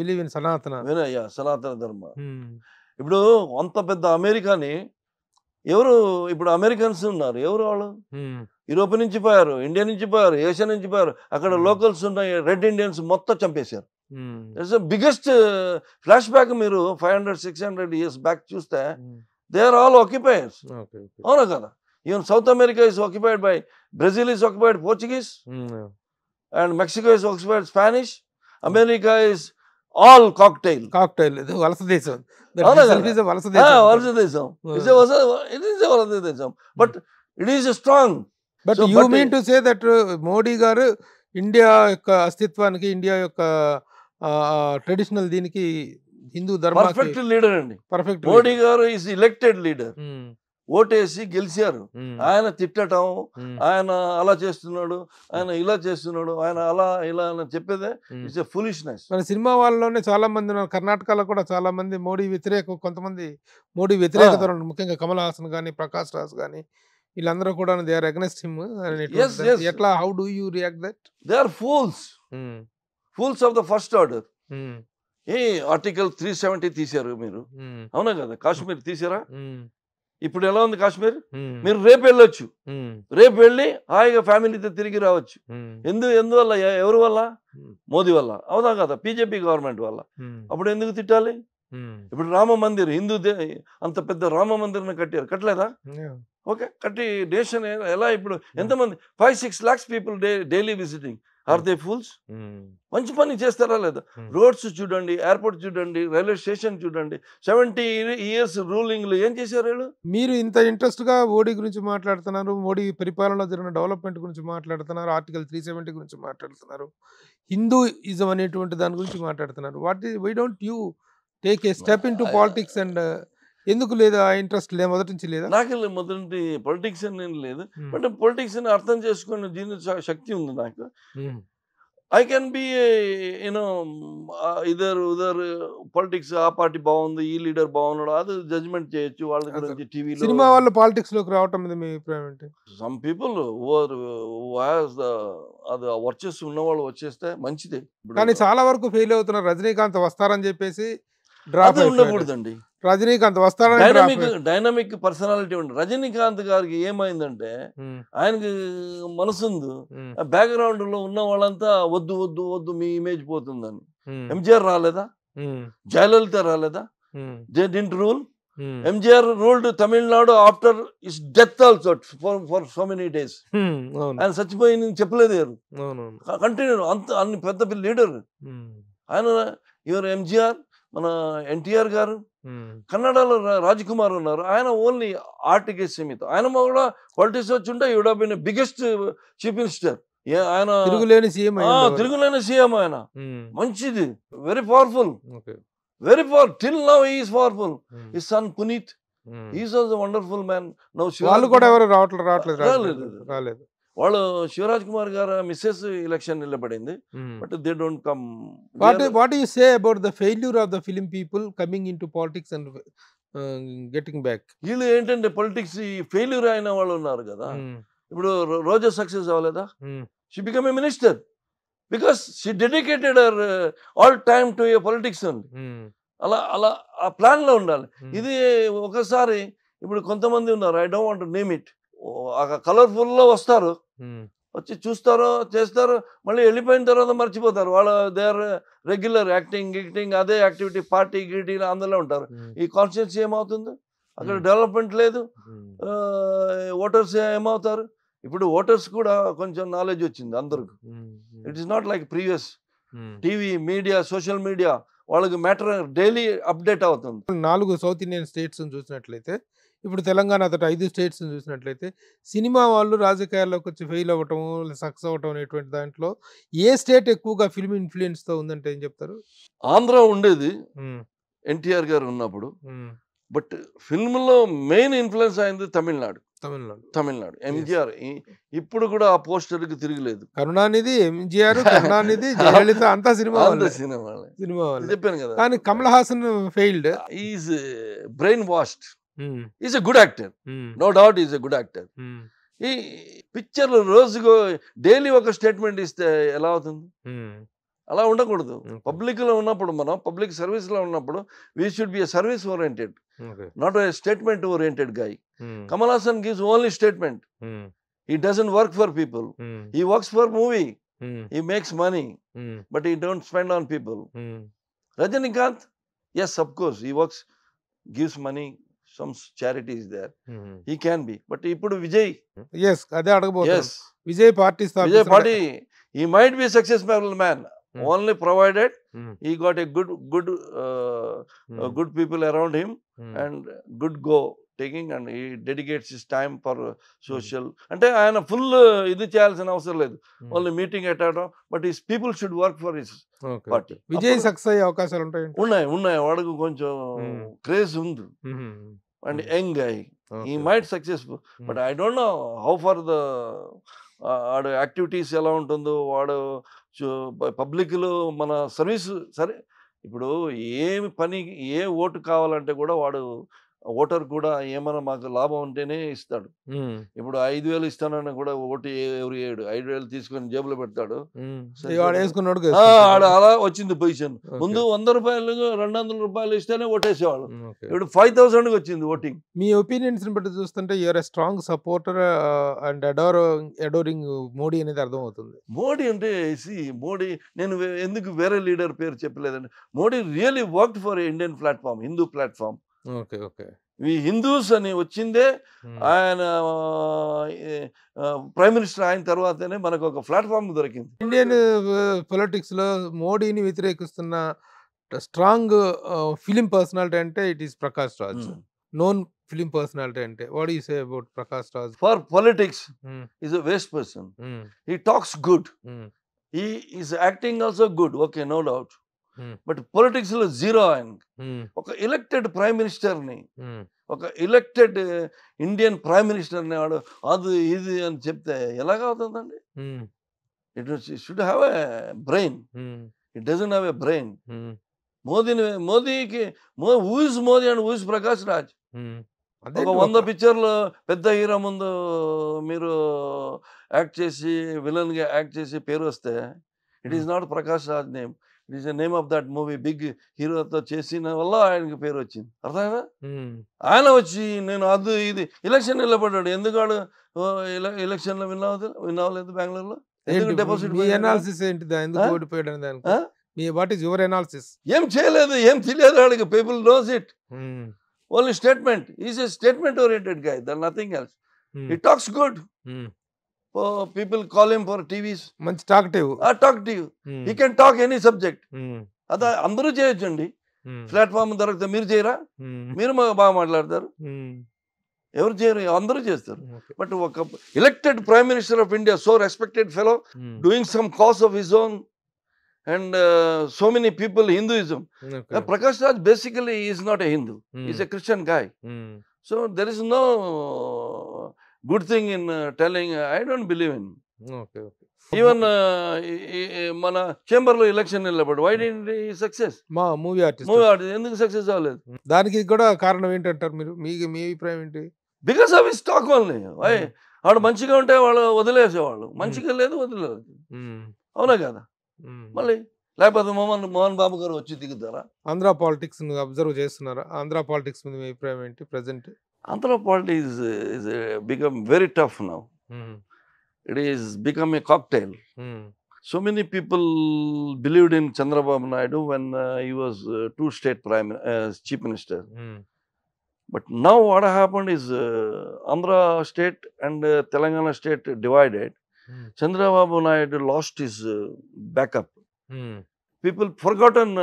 believe in Sanatana వినయ్యా సనాతన ధర్మ ఇప్పుడు అంత పెద్ద అమెరికాని ఎవరు ఇప్పుడు అమెరికన్స్ ఉన్నారు ఎవరు వాళ్ళు యూరోప్ నుంచి పోయారు ఇండియా నుంచి పోయారు ఏషియా నుంచి పోయారు అక్కడ లోకల్స్ ఉన్నాయి రెడ్ ఇండియన్స్ మొత్తం చంపేశారు బిగ్గెస్ట్ ఫ్లాష్ బ్యాక్ మీరు five hundred six hundred years back చూస్తే దే ఆర్ ఆల్ ఆక్యుపైర్స్ అవునా కదా even South America is occupied by Brazil is occupied Portuguese and Mexico is occupied Spanish America is all cocktail cocktail వలస దేశం but it is strong but you mean to say that Modi garu India యొక్క అస్తిత్వానికి India యొక్క traditional దీనికి Hindu dharma perfect leader అండి perfect Modi garu is elected leader ఓటేసి గెలిచారు ఆయన తిట్టడం ఆయన అలా చేస్తున్నాడు ఆయన ఇలా చేస్తున్నాడు ఆయన అలా ఇలా అని చెప్పేదే ఇట్స్ ఎ ఫులిష్నెస్ మన సినిమా వాళ్ళలోనే చాలా మంది కర్ణాటకలో కూడా చాలా మంది మోడీ వ్యతిరేక కొంతమంది మోడీ వ్యతిరేకత ముఖ్యంగా కమల్ హాసన్ కానీ ప్రకాష్ రాజ్ కానీ వీళ్ళందరూ కూడా దే ఆర్ అగెనెస్ట్ హిమ్ ఎట్లా how do you react that they are fools fools of the first order a article three seventy తీసారు మీరు అవునా కదా కాశ్మీర్ తీసారా ఇప్పుడు ఎలా ఉంది కాశ్మీర్ మీరు రేపు వెళ్ళొచ్చు రేపు వెళ్ళి హాయిగా ఫ్యామిలీతో తిరిగి రావచ్చు ఎందు ఎందువల్ల ఎవరి వల్ల మోదీ వల్ల అవునా కదా బీజేపీ గవర్నమెంట్ వల్ల అప్పుడు ఎందుకు తిట్టాలి ఇప్పుడు రామ మందిర్ హిందూ అంత పెద్ద రామ మందిర్ని కట్టారు కట్టలేదా ఓకే కట్టి నేషన్ ఎలా ఇప్పుడు ఎంతమంది five six lakhs people day daily visiting are they fools మంచి పని చేస్తారా లేదా hmm. రోడ్స్ చూడండి ఎయిర్పోర్ట్ చూడండి రైల్వే స్టేషన్ చూడండి సెవెంటీ ఇయర్స్ రూలింగ్ ఏం చేశారు వీళ్ళు మీరు ఇంత ఇంట్రెస్ట్గా మోడీ గురించి మాట్లాడుతున్నారు మోడీ పరిపాలనలో జరిగిన డెవలప్మెంట్ గురించి మాట్లాడుతున్నారు ఆర్టికల్ త్రీ సెవెంటీ గురించి మాట్లాడుతున్నారు హిందూయిజం అనేటువంటి దాని గురించి మాట్లాడుతున్నారు what why don't you take a step into politics and ఎందుకు లేదా ఇంట్రెస్ట్ లేదు మొదటి నుంచి లేదా నాకు మొదటి పొలిటిక్స్ అని లేదు hmm. బట్ పొలిటిక్స్ అని అర్థం చేసుకునే దీని శక్తి ఉంది నాకు ఐ కెన్ బి యూనో ఇదర్ ఉదర్ పొలిటిక్స్ ఆ పార్టీ బాగుంది ఈ లీడర్ బాగున్నాడు అది జడ్జ్మెంట్ చేయొచ్చు వాళ్ళ గురించి టీవీలో సినిమా వాళ్ళు పాలిటిక్స్ లోకి రావటం మీద మీ అభిప్రాయం ఏంటి సమ్ పీపుల్ ఓవర్ వాస్ అది వర్చెస్ ఉన్నవాళ్ళు వచ్చేస్తే మంచిది కానీ చాలా వరకు ఫెయిల్ అవుతున్నారు రజనీకాంత్ వస్తారని చెప్పేసి డ్రాప్ ఉండకూడదండి రజనీకాంత్ వస్తాడు డైనమిక్ డైనమిక్ పర్సనాలిటీ ఉంది రజనీకాంత్ గారికి ఏమైందంటే ఆయనకి మనసుంది బ్యాక్గ్రౌండ్ లో ఉన్న వాళ్ళంతా వద్దు వద్దు వద్దు మీ ఇమేజ్ పోతుందని ఎంజిఆర్ రాలేదా జయలలిత రాలేదా didn't rule MGR ruled Tamil Nadu after his death also for for so many days ఆయన చచ్చిపోయి నేను చెప్పలేదు కంటిన్యూ అంత అన్ని పెద్ద లీడర్ ఆయన యువర్ ఎంజిఆర్ మన ఎన్టీఆర్ గారు కన్నడలో రాజకుమార్ ఉన్నారు ఆయన ఓన్లీ ఆర్టీకే సీమితం ఆయన కూడా పొలిటిక్స్ వచ్చి ఉంటే you'd been biggest chief minister ఆయన తిరుగులేని సీఎం తిరుగులేని సీఎం ఆయన మంచిది very powerful very power till now is powerful ఈ son Puneeth is was wonderful man now కూడా ఎవరు రావట్లేదు రావట్లేదు రాలేదు వాళ్ళు శివరాజ్ కుమార్ గారు మిస్సెస్ ఎలక్షన్ నిలబడింది but they don't come what what you say about the failure of the film people coming into politics and getting back వీళ్ళు ఏంటంటే పొలిటిక్స్ ఫెయిల్యూర్ అయిన వాళ్ళు ఉన్నారు కదా ఇప్పుడు రోజా సక్సెస్ అవ్వలేదా she become a minister because she dedicated all time to a politics అండి అలా అలా ఆ ప్లాన్లో ఉండాలి ఇది ఒకసారి ఇప్పుడు కొంతమంది ఉన్నారు I don't want name it కలర్ఫుల్లో వస్తారు వచ్చి చూస్తారు చేస్తారు మళ్ళీ వెళ్ళిపోయిన తర్వాత మర్చిపోతారు వాళ్ళు దే ఆర్ రెగ్యులర్ యాక్టింగ్ గిక్టింగ్ అదే యాక్టివిటీ పార్టీ గిటీ అందులో ఉంటారు ఈ కాన్స్టిట్యూన్సీ ఏమవుతుంది అక్కడ డెవలప్మెంట్ లేదు ఓటర్స్ ఏమవుతారు ఇప్పుడు ఓటర్స్ కూడా కొంచెం నాలెడ్జ్ వచ్చింది అందరికి it is not like previous TV media social media వాళ్ళకి మ్యాటర్ డైలీ అప్డేట్ అవుతుంది నాలుగు సౌత్ ఇండియన్ స్టేట్స్ చూసినట్లయితే ఇప్పుడు తెలంగాణ అతడు ఐదు స్టేట్స్ చూసినట్లయితే సినిమా వాళ్ళు రాజకీయాల్లోకి వచ్చి ఫెయిల్ అవ్వటం సక్సెస్ అవ్వటం అనేటువంటి దాంట్లో ఏ స్టేట్ ఎక్కువగా ఫిల్మ్ ఇన్ఫ్లుయెన్స్తో ఉందంటే ఏం చెప్తారు ఆంధ్ర ఉండేది ఎన్టీఆర్ గారు ఉన్నప్పుడు బట్ ఫిల్మ్లో మెయిన్ ఇన్ఫ్లుయెన్స్ అయింది తమిళనాడు తమిళనాడు తమిళనాడు ఎంజిఆర్ ఇప్పుడు కూడా ఆ పోస్టర్కి తిరగలేదు కరుణానిధి ఎంజిఆర్ కరుణానిధి జయలలిత *laughs* అంతా సినిమా సినిమా సినిమా చెప్పాను కదా కానీ Kamal Haasan failed is brainwashed is a good actor no doubt is a good actor ఈ పిక్చర్లు రోజుకు డైలీ ఒక స్టేట్మెంట్ ఇస్తే ఎలా అవుతుంది అలా ఉండకూడదు పబ్లిక్ లో ఉన్నప్పుడు మనం పబ్లిక్ సర్వీస్ లో ఉన్నప్పుడు we should be service oriented not a statement oriented guy Kamal Haasan gives only statement he doesn't work for people he works for movie he makes money but he don't spend on people Rajinikanth yes of course he works gives money some charity is there he can be but ఇప్పుడు Vijay yes అదే అడగబోతున్నాను Vijay party Vijay party he might be success man only provided he got a good good good people around him and good go taking and he dedicates his time for social అంటే ఆయన full uh, ఇది చేయాల్సిన అవసరం లేదు only meeting ఎట్టడం but his people should work for his party Vijay success అయ్యే అవకాశాలు ఉంటాయి ఉన్నాయి ఉన్నాయి వాడికి కొంచెం క్రేజ్ hmm. ఉంది hmm, hmm, and young I he might successful but I don't know how far the వాడు యాక్టివిటీస్ ఎలా ఉంటుందో వాడు పబ్లిక్లో మన సర్వీస్ సరే ఇప్పుడు ఏమి పని ఏ ఓటు కావాలంటే కూడా వాడు ఓటర్ కూడా ఏమైనా మాకు లాభం ఉంటేనే ఇస్తాడు ఇప్పుడు ఐదు వేలు ఇస్తానని కూడా ఓటు ఎవరు ఏడు ఐదు వేలు తీసుకొని జేబులో పెడతాడు వేసుకున్నాడు అలా వచ్చింది పొజిషన్ ముందు వంద రూపాయలు రెండు వందల రూపాయలు ఇస్తేనే ఓటేసేవాళ్ళు ఇప్పుడు ఫైవ్ థౌసండ్ వచ్చింది ఓటింగ్ మీ ఒపీనియన్స్ బట్టి చూస్తుంటే your strong supporter and adore adoring Modi అనేది అర్థమవుతుంది మోడీ అంటే సి మోడీ నేను ఎందుకు వేరే లీడర్ పేరు చెప్పలేదండి Modi really work for Indian platform Hindu platform okay okay ఈ హిందూస్ అని వచ్చిందే ఆయన ప్రైమ్ మినిస్టర్ ఆయన తర్వాతనే మనకు ఒక ప్లాట్ఫామ్ దొరికింది ఇండియన్ పొలిటిక్స్ లో మోడీని వ్యతిరేకిస్తున్న స్ట్రాంగ్ ఫిలిం పర్సనాలిటీ అంటే it is Prakash Raj known film personality అంటే what you say about Prakash Raj for politics is a waste person he talks good he is acting also good okay no doubt but politics లో zero ఆయన ఒక elected prime minister ని ఒక elected Indian prime minister ని వాడు అది ఇది అని చెప్తే ఎలాగవుతుందండి it should have a brain it doesn't have a brain మోదీని మోదీకి who's Modi and who's Prakash Raj ఒక వంద పిక్చర్లు పెద్ద హీరో ముందు మీరు యాక్ట్ చేసి విలన్గా యాక్ట్ చేసి పేరు వస్తే it is not Prakash Raj name it is name of that movie big హీరోతో చేసిన వల్ల ఆయనకి పేరు వచ్చింది అర్థమైనా ఆయన వచ్చి నేను అది ఇది ఎలక్షన్ నిలబడ్డాడు ఎందుకు ఎలక్షన్లో విన్ అవ్వదు విన్ అవ్వలేదు బెంగళూరులో డెపాజిట్ ఎనాలిసిస్ ఏంటిదా ఎందుకు వాట్ ఈస్ యువర్ ఎనాలిసిస్ ఏం చేయలేదు ఏం తెలియదు వాడికి people knows it only statement is a statement oriented guy there nothing else it talks good people call em for TVs మంచి talkative talkative you can talk any subject అదా అందరూ చేయొచ్చండి platform దొరికితే మీరు చేయరా మీరు బాగా మాట్లాడతారు ఎవరు చేయరు అందరూ చేస్తారు బట్ ఒక elected prime minister of India so respected fellow doing some cause of his own and so many people Hinduism Prakash Raj basically is not a Hindu is a Christian guy so there is no good thing in telling I don't believe in even మన chamber లో election నిలబడి why didn't success మా movie artist movie artist ఎందుకు success అవ్వలేదు hmm. దానికి కూడా కారణం ఏంటంటారు మీరు మీకు మీ అభిప్రాయం ఏంటి బికాస్ ఆఫ్ ఈ స్టాక్ వాళ్ళని వాడు మంచిగా ఉంటే వాళ్ళు వదిలేసేవాళ్ళు hmm. మంచిగా లేదు వదిలేదు hmm. అవునా కదా మళ్ళీ లేకపోతే మోహన్ మోహన్ బాబు గారు వచ్చి దిగుతారా ఆంధ్ర పాలిటిక్స్ అబ్జర్వ్ చేస్తున్నారా ఆంధ్ర పాలిటిక్స్ మీద మీ అభిప్రాయం ఏంటి present Andhra Pradesh is, is uh, become very tough now. Mm. It is become a cocktail. Mm. So many people believed in Chandrababu Naidu when uh, he was uh, two-state prime uh, chief minister. Mm. But now what happened is uh, Andhra state and Telangana state divided. Mm. Chandrababu Naidu lost his backup. Mm. People forgotten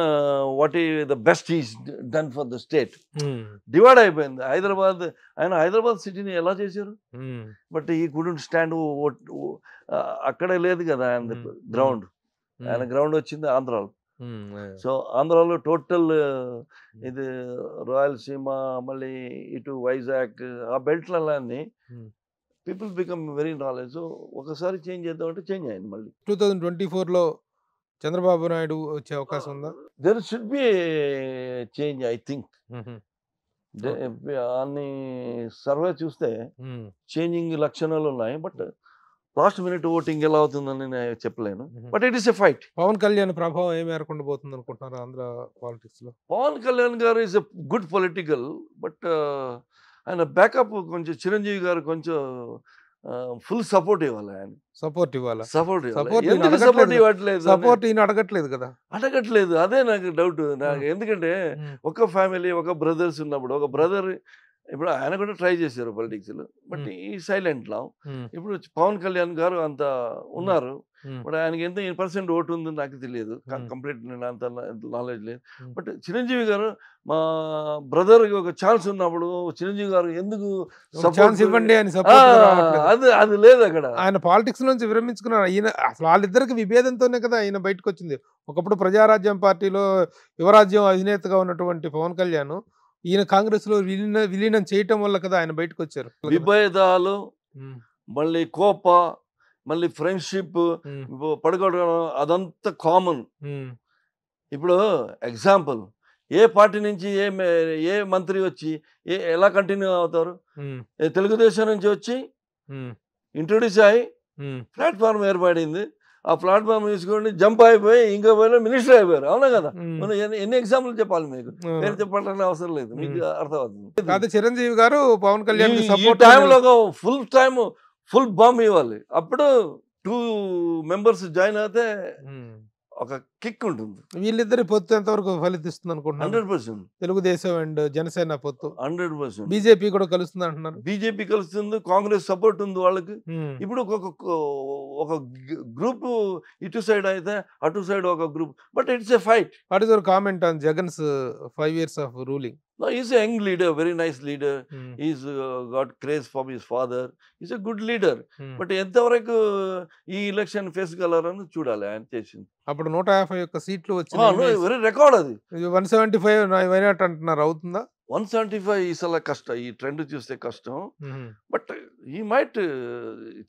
what he the best is done for the state divide అయిపోయింది హైదరాబాద్ ఆయన హైదరాబాద్ సిటీని ఎలా చేశారు but ఈ కుడి stand అక్కడే లేదు కదా ఆయన గ్రౌండ్ ఆయన గ్రౌండ్ వచ్చింది ఆంధ్రాలో సో ఆంధ్రాలో టోటల్ ఇది రాయలసీమ మళ్ళీ ఇటు వైజాగ్ ఆ బెల్ట్లన్నీ పీపుల్ బికమ్ వెరీ నాలెడ్జ్ ఒకసారి చేంజ్ చేద్దామంటే చేంజ్ అయింది మళ్ళీ టూ థౌజండ్ ట్వంటీ ఫోర్లో చంద్రబాబు నాయుడు వచ్చే అవకాశం ఉందా there should be change I think అన్ని సర్వే చూస్తే చేంజింగ్ లక్షణాలు ఉన్నాయి బట్ లాస్ట్ మినిట్ ఓటింగ్ ఎలా అవుతుందని నేను చెప్పలేను but it is a fight Pawan Kalyan ప్రభావం ఏమి ఏర్కొండ పోతుంది అనుకుంటున్నారు ఆంధ్ర పాలిటిక్స్ లో Pawan Kalyan garu is a good political but ఆయన బ్యాకప్ కొంచెం చిరంజీవి గారు కొంచెం ఫుల్ సపోర్ట్ ఇవ్వాలి ఆయన సపోర్ట్ ఇవ్వాలి సపోర్ట్ ఎందుకు సపోర్ట్ ఇవ్వట్లేదు సపోర్ట్ ఈయన అడగట్లేదు కదా అడగట్లేదు అదే నాకు డౌట్ నాకు ఎందుకంటే ఒక ఫ్యామిలీ ఒక బ్రదర్స్ ఉన్నప్పుడు ఒక బ్రదర్ ఇప్పుడు ఆయన కూడా ట్రై చేశారు పొలిటిక్స్లో బట్ ఈ సైలెంట్ లా ఇప్పుడు పవన్ కళ్యాణ్ గారు అంత ఉన్నారు బట్ ఆయనకి ఎంత పర్సెంట్ ఓటు ఉందో నాకు తెలియదు కంప్లీట్ నేను అంత నాలెడ్జ్ లేదు బట్ చిరంజీవి గారు మా బ్రదర్కి ఒక ఛాన్స్ ఉన్నప్పుడు చిరంజీవి గారు ఎందుకు ఇవ్వండి అని అది అది లేదు అక్కడ ఆయన పాలిటిక్స్ నుంచి విరమించుకున్నారు ఈయన అసలు వాళ్ళిద్దరికి విభేదంతోనే కదా ఆయన బయటకు వచ్చింది ఒకప్పుడు ప్రజారాజ్యం పార్టీలో యువరాజ్యం అధినేతగా ఉన్నటువంటి పవన్ కళ్యాణ్ ఈయన కాంగ్రెస్ లో విలీన విలీనం చేయటం వల్ల కదా ఆయన బయటకు వచ్చారు విభేదాలు మళ్ళీ కోప మళ్ళీ ఫ్రెండ్షిప్ పడగొట్టడం అదంతా కామన్ ఇప్పుడు ఎగ్జాంపుల్ ఏ పార్టీ నుంచి ఏ ఏ మంత్రి వచ్చి ఏ ఎలా కంటిన్యూ అవుతారు తెలుగుదేశం నుంచి వచ్చి ఇంట్రొడ్యూస్ అయ్యి ప్లాట్ఫామ్ ఏర్పడింది ఆ ప్లాట్ఫామ్ తీసుకొని జంప్ అయిపోయి ఇంకా పోయిన మినిస్టర్ అయిపోయారు అవునా కదా మనం ఎన్ని ఎగ్జాంపుల్ చెప్పాలి మీకు నేను చెప్పాలని అవసరం లేదు మీకు అర్థమవుతుంది చిరంజీవి గారు పవన్ కళ్యాణ్ టైంలో ఫుల్ టైం ఫుల్ బాంబ్ ఇవ్వాలి అప్పుడు టూ మెంబర్స్ జాయిన్ అయితే ఒక కిక్ ఉంటుంది వీళ్ళిద్దరి పొత్తు ఎంతవరకు ఫలితిస్తుంది అనుకుంటున్నారు hundred percent Telugu Desam and Jana Sena పొత్తు హండ్రెడ్ పర్సెంట్ బీజేపీ కూడా కలుస్తుంది అంటున్నారు బీజేపీ కలుస్తుంది కాంగ్రెస్ సపోర్ట్ ఉంది వాళ్ళకి ఇప్పుడు ఒక ఒక గ్రూప్ ఇటు సైడ్ అయితే అటు సైడ్ ఒక group but it's a fight what is your comment on Jagan's five years of ruling No, he's a young leader, very nice leader. Mm. He's uh, got craze from his father. He's a good leader. Mm. But ఎంతవరకు ఈ election face గలరని చూడాలి ఆయన చేసింది అప్పుడు నూట five యొక్క సీట్లు వచ్చినాయి రికార్డ్ అది వన్ సెవెంటీ ఫైవ్ వైనాట్ అంటున్నారు అవుతుందా వన్ సెవెంటీ ఫైవ్ ఈసారి కష్టం ఈ ట్రెండ్ చూస్తే కష్టం బట్ ఈ మైట్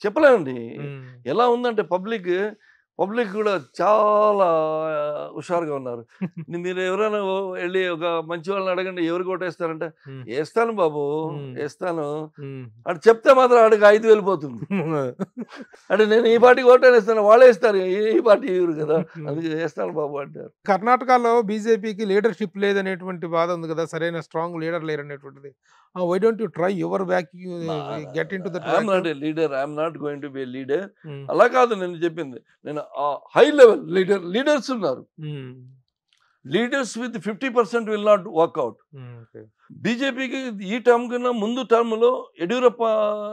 చెప్పలేండి ఎలా ఉందంటే పబ్లిక్ పబ్లిక్ కూడా చాలా హుషారుగా ఉన్నారు *laughs* మీరు ఎవరైనా వెళ్ళి ఒక మంచి వాళ్ళని అడగండి ఎవరు ఓటేస్తారంటే వేస్తాను బాబు వేస్తాను అటు చెప్తే మాత్రం ఆడికి ఐదు వెళ్ళిపోతుంది *laughs* అంటే నేను ఈ పార్టీకి కొట్టేస్తాను వాళ్ళే ఇస్తారు ఈ పార్టీ ఇవ్వరు కదా అందుకే వేస్తాను బాబు అంటారు కర్ణాటకలో బీజేపీకి లీడర్షిప్ లేదనేటువంటి బాధ ఉంది కదా సరైన స్ట్రాంగ్ లీడర్ అనేటువంటిది why don't you try your back get in to I'm not a leader I'm not going to be leader అలా కాదు నేను చెప్పింది నేను హై లెవెల్ లీడర్ లీడర్స్ ఉన్నారు leaders with fifty percent will not work out బీజేపీకి ఈ term కన్నా ముందు టర్మ్ లో యడ్యూరప్ప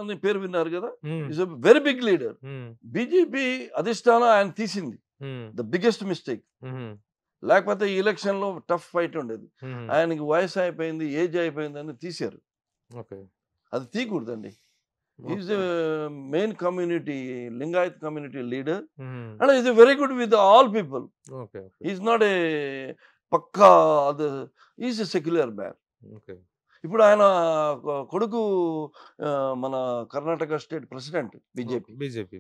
అనే పేరు విన్నారు కదా is very big leader BJP అధిష్టానం ఆయన తీసింది ద బిగ్గెస్ట్ మిస్టేక్ లేకపోతే ఈ ఎలక్షన్ లో టఫ్ ఫైట్ ఉండేది hmm. ఆయనకి వయసు అయిపోయింది ఏజ్ అయిపోయింది అని తీశారు అది తీయకూడదండి is main community Lingayat community leader and is very good with all people is not a పక్కా అది ఈజ్ ఎ సెక్యులర్ మ్యాన్ ఇప్పుడు ఆయన కొడుకు మన Karnataka state president BJP BJP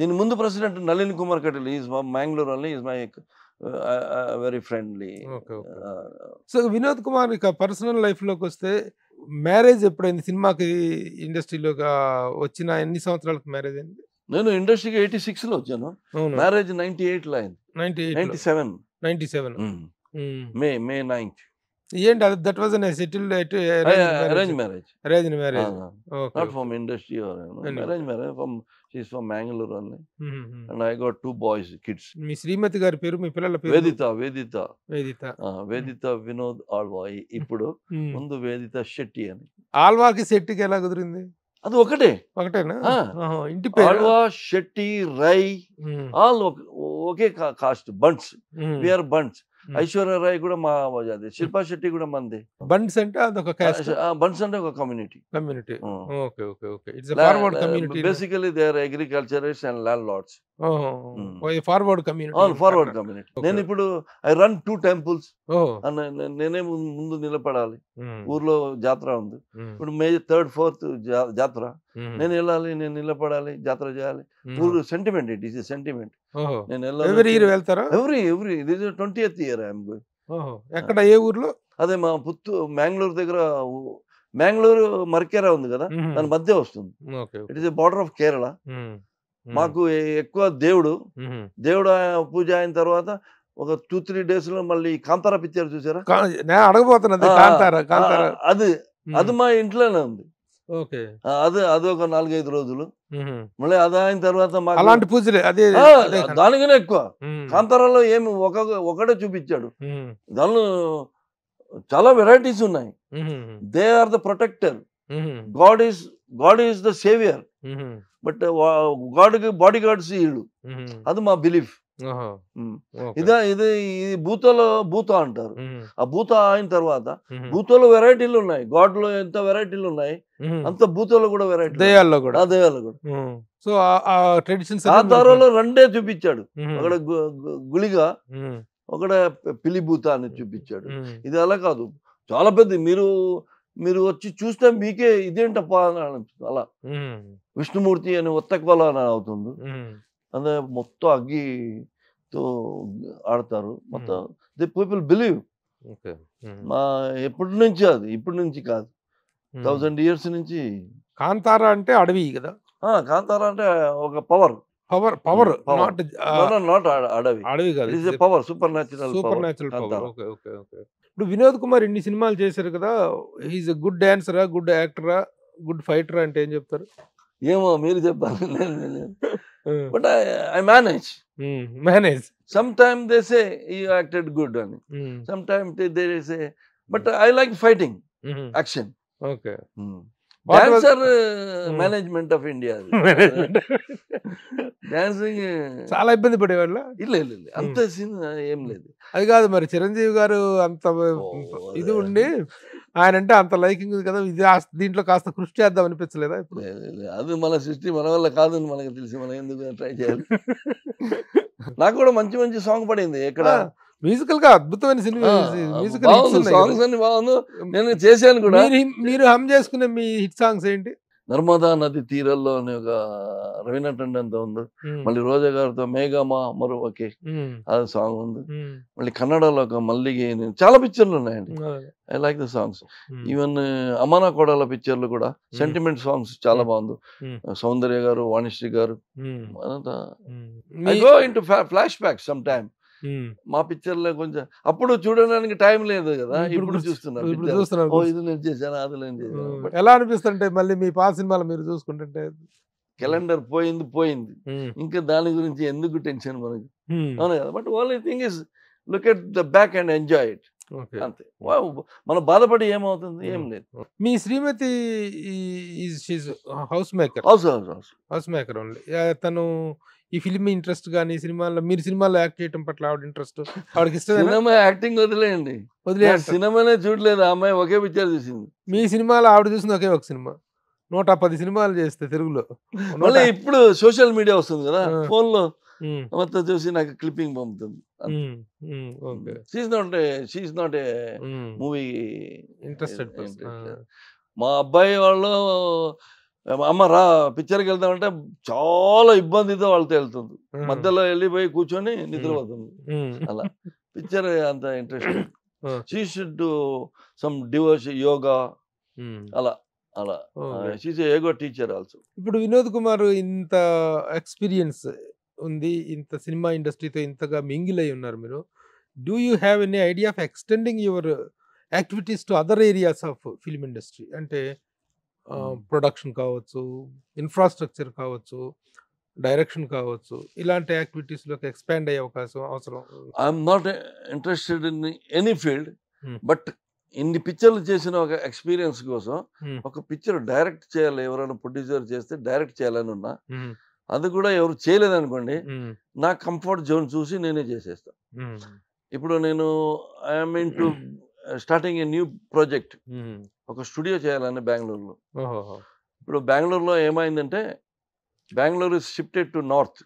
దీని ముందు ప్రెసిడెంట్ నళిన్ కుమార్ కటిల్ ఈజ్ మ్యాంగ్లూర్ అని is my very friendly so Vinod Kumar ఇక పర్సనల్ లైఫ్లోకి వస్తే మ్యారేజ్ ఎప్పుడైంది సినిమాకి ఇండస్ట్రీలో వచ్చిన ఎన్ని సంవత్సరాలకు మ్యారేజ్ అయింది నేను ఇండస్ట్రీకి ఎయిటీ సిక్స్ లో వచ్చాను మ్యారేజ్ నైన్టీ ఎయిట్ లో అయింది ninety seven ninety seven May May ninth ఏంటి అది that was settled arrange marriage arrange marriage not from industry arrange marriage from she's from Mangalore అని and I got two boys kids మీ శ్రీమతి గారి పేరు మీ పిల్లల పేరు వేదిత వేదిత వేదిత వేదిత వినోద్ ఆల్వా ఇప్పుడు *laughs* hmm. ముందు వేదిత శెట్టి అని ఆల్వాకి శెట్టికి ఎలా కుదిరింది అది ఒకటే ఒకటేనా ఇంటి ఆల్వా శెట్టి రై ఆల్ ఒకే కాస్ట్ బంట్స్ విఆర్ బంట్స్ ఐశ్వర్యరాయ్ కూడా మా అది శిల్పా శెట్టి కూడా మంది బన్స్ అంటే అదొక బన్స్ అంటే ఒక community community okay okay okay it's forward community basically they are agriculturist and landlords forward community forward community నేను ఇప్పుడు ఐ రన్ టూ టెంపుల్స్ నేనే ముందు నిలబడాలి ఊర్లో జాతర ఉంది ఇప్పుడు మే థర్డ్ ఫోర్త్ జాతర నేను వెళ్ళాలి నేను నిలబడాలి జాతర చేయాలి ఊరు సెంటిమెంట్ ఇట్ ఈస్ సెంటిమెంట్ నేను ఎవ్రీ ఇయర్ వెళ్తారా ఎవ్రీ ఎవ్రీ ఇది ట్వంటీ ఎయిత్ ఇయర్ ఐఎమ్ ఎక్కడ ఏ ఊర్లో అదే మా పుత్తూ మ్యాంగ్లూరు దగ్గర మ్యాంగ్లూరు మర్కేరా ఉంది కదా దాని మధ్య వస్తుంది it is border of Kerala మాకు ఎక్కువ దేవుడు దేవుడు పూజ అయిన తర్వాత ఒక టూ త్రీ డేస్ లో మళ్ళీ కాంతారా పిక్చర్ చూసారా అడగబోతున్నది అది అది మా ఇంట్లోనే ఉంది అదే అది ఒక నాలుగైదు రోజులు మళ్ళీ అది అయిన తర్వాత అలాంటి పూజలే అదే దానికనే ఎక్కువ కాంతారాలో ఏమి ఒక ఒకటే చూపించాడు దానిలో చాలా వెరైటీస్ ఉన్నాయి they are the protector god is god is the saviour but god bodyguards వీళ్ళు అది మా బిలీఫ్ ఇదే ఇది ఇది భూతలో భూత అంటారు ఆ భూత అయిన తర్వాత భూతలో వెరైటీలు ఉన్నాయి గాడ్లో ఎంత వెరైటీలు ఉన్నాయి అంత భూతలో కూడా వెరైటీ దయాల్లో కూడా ఆ దయాల్లో కూడా సో ఆ ట్రెడిషన్స్ ఆ తరంలో రెండే చూపించాడు అక్కడ గుళిగా ఒకడ భూత అని చూపించాడు ఇది అలా కాదు చాలా పెద్ద మీరు మీరు వచ్చి చూస్తే మీకే ఇదేంటప్పా అని అనిపిస్తుంది అలా విష్ణుమూర్తి అని ఒత్తక్వల అని అవుతుంది అంటే మొత్తం అగ్గి తో ఆడతారు మొత్తం ది పీపుల్ బిలీవ్ మా ఎప్పటి నుంచి అది ఇప్పటి నుంచి కాదు థౌజండ్ ఇయర్స్ నుంచి కాంతారా అంటే అడవి కదా కాంతారా అంటే ఒక పవర్ పవర్ పవర్ నాట్ అడవి అడవి కాదు is power supernatural supernatural ఇప్పుడు వినోద్ కుమార్ ఇన్ని సినిమాలు చేశారు కదా హీస్ ఎ గుడ్ డాన్సరా గుడ్ యాక్టరా గుడ్ ఫైటరా అంటే ఏం చెప్తారు ఏమో మీరు చెప్పాలి Mm. But I, I manage. Mm. *laughs* Manage. Sometimes they say you acted good on it. Mm. Sometimes they, they say, but hmm. I like fighting, -hmm. action. Okay. Hmm. Dancer management of India dancing చాలా ఇబ్బంది పడేవాళ్ళు ఇల్లు ఇల్ల అంత scene hmm. uh, ఏం లేదు అది కాదు మరి చిరంజీవి గారు అంత ఇది ఉండి ఆయన అంటే అంత లైకింగ్ ఉంది కదా ఇది దీంట్లో కాస్త కృషి చేద్దాం అనిపించలేదా అది మన సృష్టి మన వల్ల కాదని మనకు తెలిసి మనం ఎందుకు ట్రై చేయాలి *laughs* నాకు కూడా మంచి మంచి సాంగ్ పడింది ఎక్కడ మ్యూజికల్ గా అద్భుతమైన సినిమా సాంగ్స్ బాగుంది నేను చేశాను కూడా మీరు హమ్ చేసుకునే మీ హిట్ సాంగ్స్ ఏంటి నర్మదా నది తీరల్లో అనే ఒక రవీనా టండన్తో ఉంది మళ్ళీ రోజా గారితో మేఘమా మరో ఒకే అది సాంగ్ ఉంది మళ్ళీ కన్నడలో ఒక మల్లిగి చాలా పిక్చర్లు ఉన్నాయండి I like the songs even అమానా కోడల పిక్చర్లు కూడా సెంటిమెంట్ సాంగ్స్ చాలా బాగుంది సౌందర్య garu Vanisri garu flashback some time మా పిక్చర్ లో కొంచెం అప్పుడు చూడడానికి టైం లేదు కదా ఇప్పుడు చూస్తున్నారు ఎలా అనిపిస్తుంటే మళ్ళీ మీ పాత సినిమాలు మీరు చూసుకుంటుంటే క్యాలెండర్ పోయింది పోయింది ఇంకా దాని గురించి ఎందుకు టెన్షన్ మనకి అవును కదా but only thing is look at the back and enjoy it అంతే మనం బాధపడి ఏమవుతుంది ఏం లేదు మీ శ్రీమతి house maker house house house maker only తను ఈ ఫిలిం ఇంట్రెస్ట్ కానీ సినిమాలో మీరు సినిమాలో యాక్ట్ చేయడం పట్ల ఆవిడ ఇంట్రెస్ట్ ఆవిడకి ఇష్టం సినిమా యాక్టింగ్ వదిలేయండి వదిలే సినిమానే చూడలేదు ఆ అమ్మాయి ఒకే పిక్చర్ చూసింది మీ సినిమాలో ఆవిడ చూసింది ఒకే ఒక సినిమా నూట పది సినిమాలు చేస్తే తెలుగులో మళ్ళీ ఇప్పుడు సోషల్ మీడియా వస్తుంది కదా ఫోన్లో మొత్తం చూసి నాకు క్లిప్పింగ్ పంపుతుంది not not a movie interested మా అబ్బాయి వాళ్ళు అమ్మ రా పిక్చర్కి వెళ్దామంటే చాలా ఇబ్బందితో వాళ్ళతో వెళ్తుంది మధ్యలో వెళ్ళిపోయి కూర్చొని నిద్రపోతుంది అలా పిక్చర్ అంత interest she should some divorce yoga అలా అలా షీస్ యోగా టీచర్ ఆల్సో ఇప్పుడు వినోద్ కుమార్ ఇంత ఎక్స్పీరియన్స్ ఉంది ఇంత సినిమా ఇండస్ట్రీతో ఇంతగా మింగిల్ అయి ఉన్నారు మీరు do you have any idea of extending your activities to other areas of film industry అంటే ప్రొడక్షన్ కావచ్చు ఇన్ఫ్రాస్ట్రక్చర్ కావచ్చు డైరెక్షన్ కావచ్చు ఇలాంటి యాక్టివిటీస్లోకి ఎక్స్పాండ్ అయ్యే అవకాశం అవసరం I'm not interested in any field but ఇన్ని పిక్చర్లు చేసిన ఒక ఎక్స్పీరియన్స్ కోసం ఒక పిక్చర్ డైరెక్ట్ చేయాలి ఎవరైనా ప్రొడ్యూసర్ చేస్తే డైరెక్ట్ చేయాలని ఉన్నా అది కూడా ఎవరు చేయలేదనుకోండి నా కంఫర్ట్ జోన్ చూసి నేనే చేసేస్తా ఇప్పుడు నేను I in to starting a new project ఒక స్టూడియో చేయాలని బెంగళూరులో ఇప్పుడు బెంగళూరులో ఏమైందంటే Bengaluru is shifted to north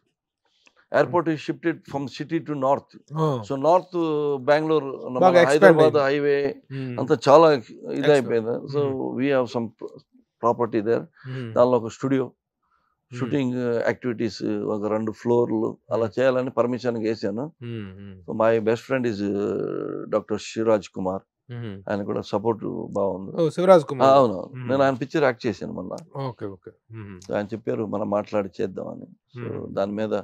airport is shifted from city to north so north Bengaluru Hyderabad highway అంత చాలా ఇదైపోయింది so we have some property there దానిలో ఒక స్టూడియో షూటింగ్ యాక్టివిటీస్ uh, ఒక రెండు ఫ్లోర్లు అలా చేయాలని పర్మిషన్ వేసాను so my best friend is doctor Shivaraj Kumar ఆయన కూడా సపోర్ట్ బాగుంది శివరాజ్ కుమార్ అవును నేను ఆయన పిక్చర్ యాక్ట్ చేశాను మొన్న ఓకే ఓకే ఆయన చెప్పారు మనం మాట్లాడి చేద్దాం సో దాని మీద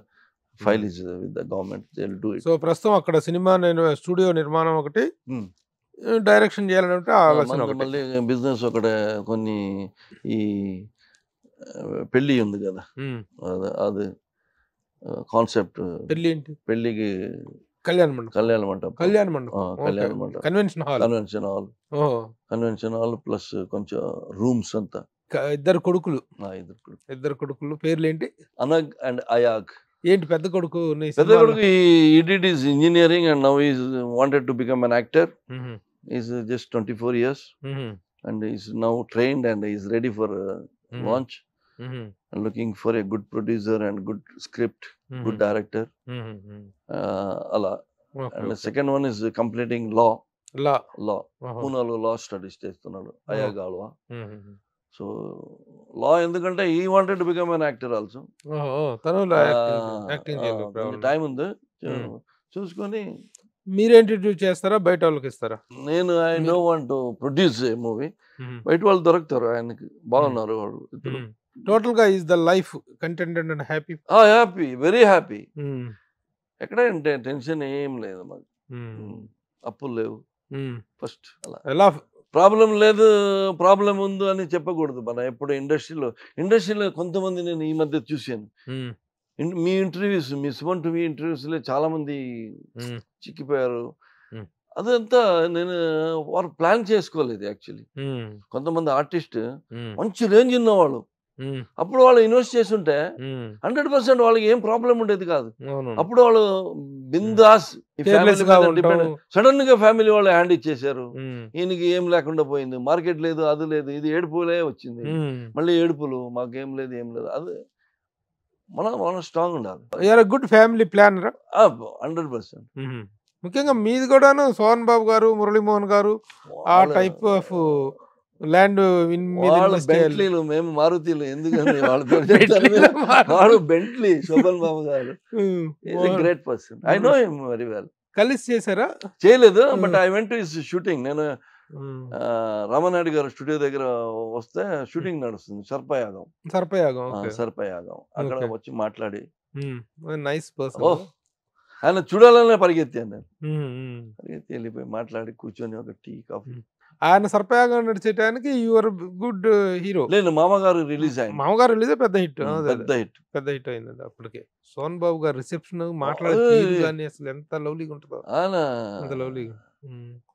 file is with the government do so ప్రస్తుతం అక్కడ సినిమా స్టూడియో నిర్మాణం ఒకటి డైరెక్షన్ చేయాలంటే ఆలోచన మళ్ళీ బిజినెస్ ఒకటి కొన్ని ఈ పెళ్ళి ఉంది కదా అది కాన్సెప్ట్ పెళ్ళి ఏంటి పెళ్ళికి కళ్యాణ మండపం కళ్యాణ మండపం కళ్యాణ మండపం కళ్యాణ మండపం convention hall convention hall convention hall plus కొంచెం రూమ్స్ అంతా ఇద్దరు కొడుకులు ఇద్దరు కొడుకు ఇద్దరు కొడుకులు పేర్లు ఏంటి అనగ్ అండ్ అయాగ్ ఏంటి పెద్ద కొడుకు పెద్ద కొడుకు he did is engineering and now is wanted to become an actor is just twenty four years and is now trained and is ready for launch and looking for a good producer and good script good director అలా and second one is completing law law law పూనాలో law studies చేస్తున్నాడు అయా గాల్వా so law ఎందుకంటే he wanted become an actor also time ఉంది mm. చూసుకొని మీరు introduce చేస్తారా బయట వాళ్ళకి ఇస్తారా నేను I no want produce a movie బయట వాళ్ళు దొరుకుతారు ఆయనకి బాగున్నారు mm. వాళ్ళు టోటల్ గా is the life contented and happy happy very happy ఎక్కడ టెన్షన్ ఏం లేదు మాకు hmm. Hmm. అప్పులు లేవు ఫస్ట్ hmm. అలా ఎలా ప్రాబ్లం లేదు ప్రాబ్లం ఉంది అని చెప్పకూడదు మన ఎప్పుడు ఇండస్ట్రీలో ఇండస్ట్రీలో కొంతమంది నేను ఈ మధ్య చూశాను మీ ఇంటర్వ్యూస్ మీ సుమన్ టీవీ ఇంటర్వ్యూస్లో చాలా మంది చిక్కిపోయారు అదంతా నేను వారు ప్లాన్ చేసుకోలేదు యాక్చువల్లీ కొంతమంది ఆర్టిస్ట్ మంచి రేంజ్ ఉన్నవాళ్ళు అప్పుడు వాళ్ళు ఇన్వెస్ట్ చేసి ఉంటే హండ్రెడ్ పర్సెంట్ వాళ్ళకి ఏం ప్రాబ్లం ఉండేది కాదు అప్పుడు వాళ్ళు బిందాస్ సడన్ గా ఫ్యామిలీ వాళ్ళు హ్యాండ్ ఇచ్చేసారు ఈయనకి ఏం లేకుండా పోయింది మార్కెట్ లేదు అది లేదు ఇది ఏడుపులే వచ్చింది మళ్ళీ ఏడుపులు మాకేం లేదు ఏం లేదు అది మనం మనం స్ట్రాంగ్ ఉండాలి good family plan hundred percent ముఖ్యంగా మీది కూడాను సోహన్ బాబు గారు మురళీమోహన్ గారు ఆ టైప్ ఆఫ్ ల్యాండ్ వాళ్ళు బెంట్లీలు మేము మారుతీలు ఎందుకని వాళ్ళు *laughs* *laughs* వాడు Bentley Shobhan Babu garu great person I know him very well కలిసి చేశారా చేయలేదు but I went is shooting నేను రామనాయుడు గారు స్టూడియో దగ్గర వస్తే షూటింగ్ నడుస్తుంది సర్పయాగం సర్పయాగం సర్పయాగం అక్కడ వచ్చి మాట్లాడి నైస్ పర్సన్ ఆయన చూడాలనే పరిగెత్తాను నేను పరిగెత్తి వెళ్ళిపోయి మాట్లాడి కూర్చొని ఒక టీ కాఫీ ఆయన సర్పయాగం నడిచేటానికి యువర్ గుడ్ హీరో లేదు మామగారు రిలీజ్ అయింది మామగారు రిలీజ్ పెద్ద హిట్ పెద్ద హిట్ పెద్ద హిట్ అయింది అప్పటికే సోన్ బాబు గారు రిసెప్షన్ మాట్లాడే అసలు ఎంత లవ్లీగా ఉంటుందో అంత లవ్లీగా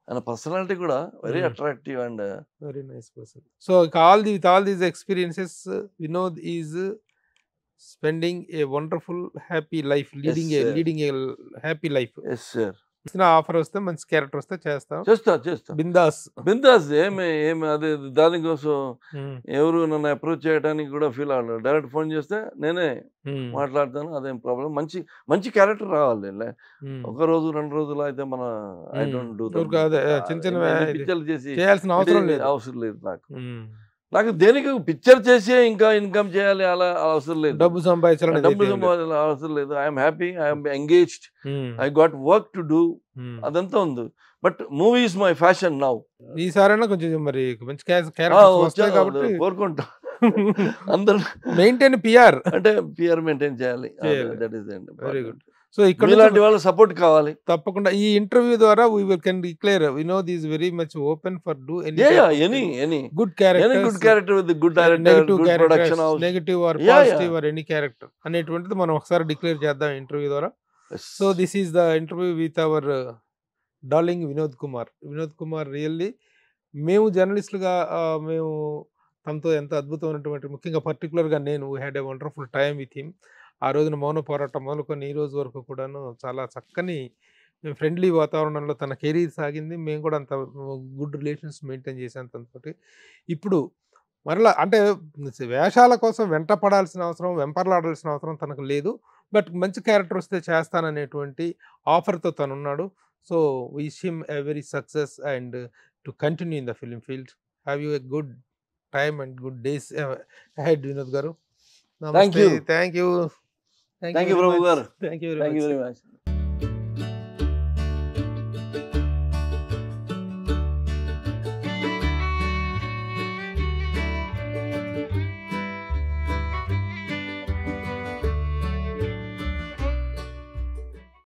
ఆయన పర్సనాలిటీ కూడా very attractive and very nice person so all the with all these experiences Vinod is spending a wonderful happy life leading a leading a happy life yes sir offer వస్తే మంచి క్యారెక్టర్ వస్తే చేస్తాం చేస్తా చేస్తా బిందాస్ బిందాస్ ఏమి ఏమి అది దానికోసం ఎవరు నన్ను అప్రోచ్ చేయడానికి కూడా ఫీల్ అవ్వలేదు డైరెక్ట్ ఫోన్ చేస్తే నేనే మాట్లాడతాను అదేం ప్రాబ్లం మంచి మంచి క్యారెక్టర్ రావాలి ఒక రోజు రెండు రోజులు అయితే మన ఐ డోంట్ డూ చిన్న చిన్న చేసి అవసరం లేదు అవసరం లేదు నాకు నాకు దేనికి పిక్చర్ చేసే ఇంకా ఇన్కమ్ చేయాలి అలా అవసరం లేదు డబ్బు సంపాదించాలి డబ్బు సంపాదించాలి అవసరం లేదు I'm happy I'm engaged I got work to do అదంతా ఉంది but movies my fashion now సారైనా కొంచెం మరి కోరుకుంటా *laughs* అందరూ మెయింటైన్ పిఆర్ అంటే పిఆర్ మెయింటైన్ చేయాలి that is very good so ఇక్కడ ఇలాంటి వాళ్ళ సపోర్ట్ కావాలి తప్పకుండా ఈ ఇంటర్వ్యూ ద్వారా we will can declare we know this very much open for do any any any good character good character with good negative character negative are positive or any character అనేటువంటిది మనం ఒకసారి declare చేద్దాం interview ద్వారా so this is the interview with our darling Vinod Kumar Vinod Kumar really మేము జర్నలిస్టులుగా మేము తమతో ఎంత అద్భుతమైనటువంటి ముఖ్యంగా పర్టికులర్గా నేను had a wonderful time with him ఆ రోజున మౌన పోరాటం మొదలుకొని ఈ రోజు వరకు కూడాను చాలా చక్కని ఫ్రెండ్లీ వాతావరణంలో తన కెరీర్ సాగింది మేము కూడా అంత గుడ్ రిలేషన్స్ మెయింటైన్ చేసాం తనతోటి ఇప్పుడు మరలా అంటే వేషాల కోసం వెంట పడాల్సిన అవసరం వెంపర్లాడాల్సిన అవసరం తనకు లేదు బట్ మంచి క్యారెక్టర్ వస్తే చేస్తాననేటువంటి ఆఫర్తో తను ఉన్నాడు so we him a very success and to continue in the film field have you a good time and good days head Vinod garu thank you Thank, Thank you, you Thank you very Thank much. you very much.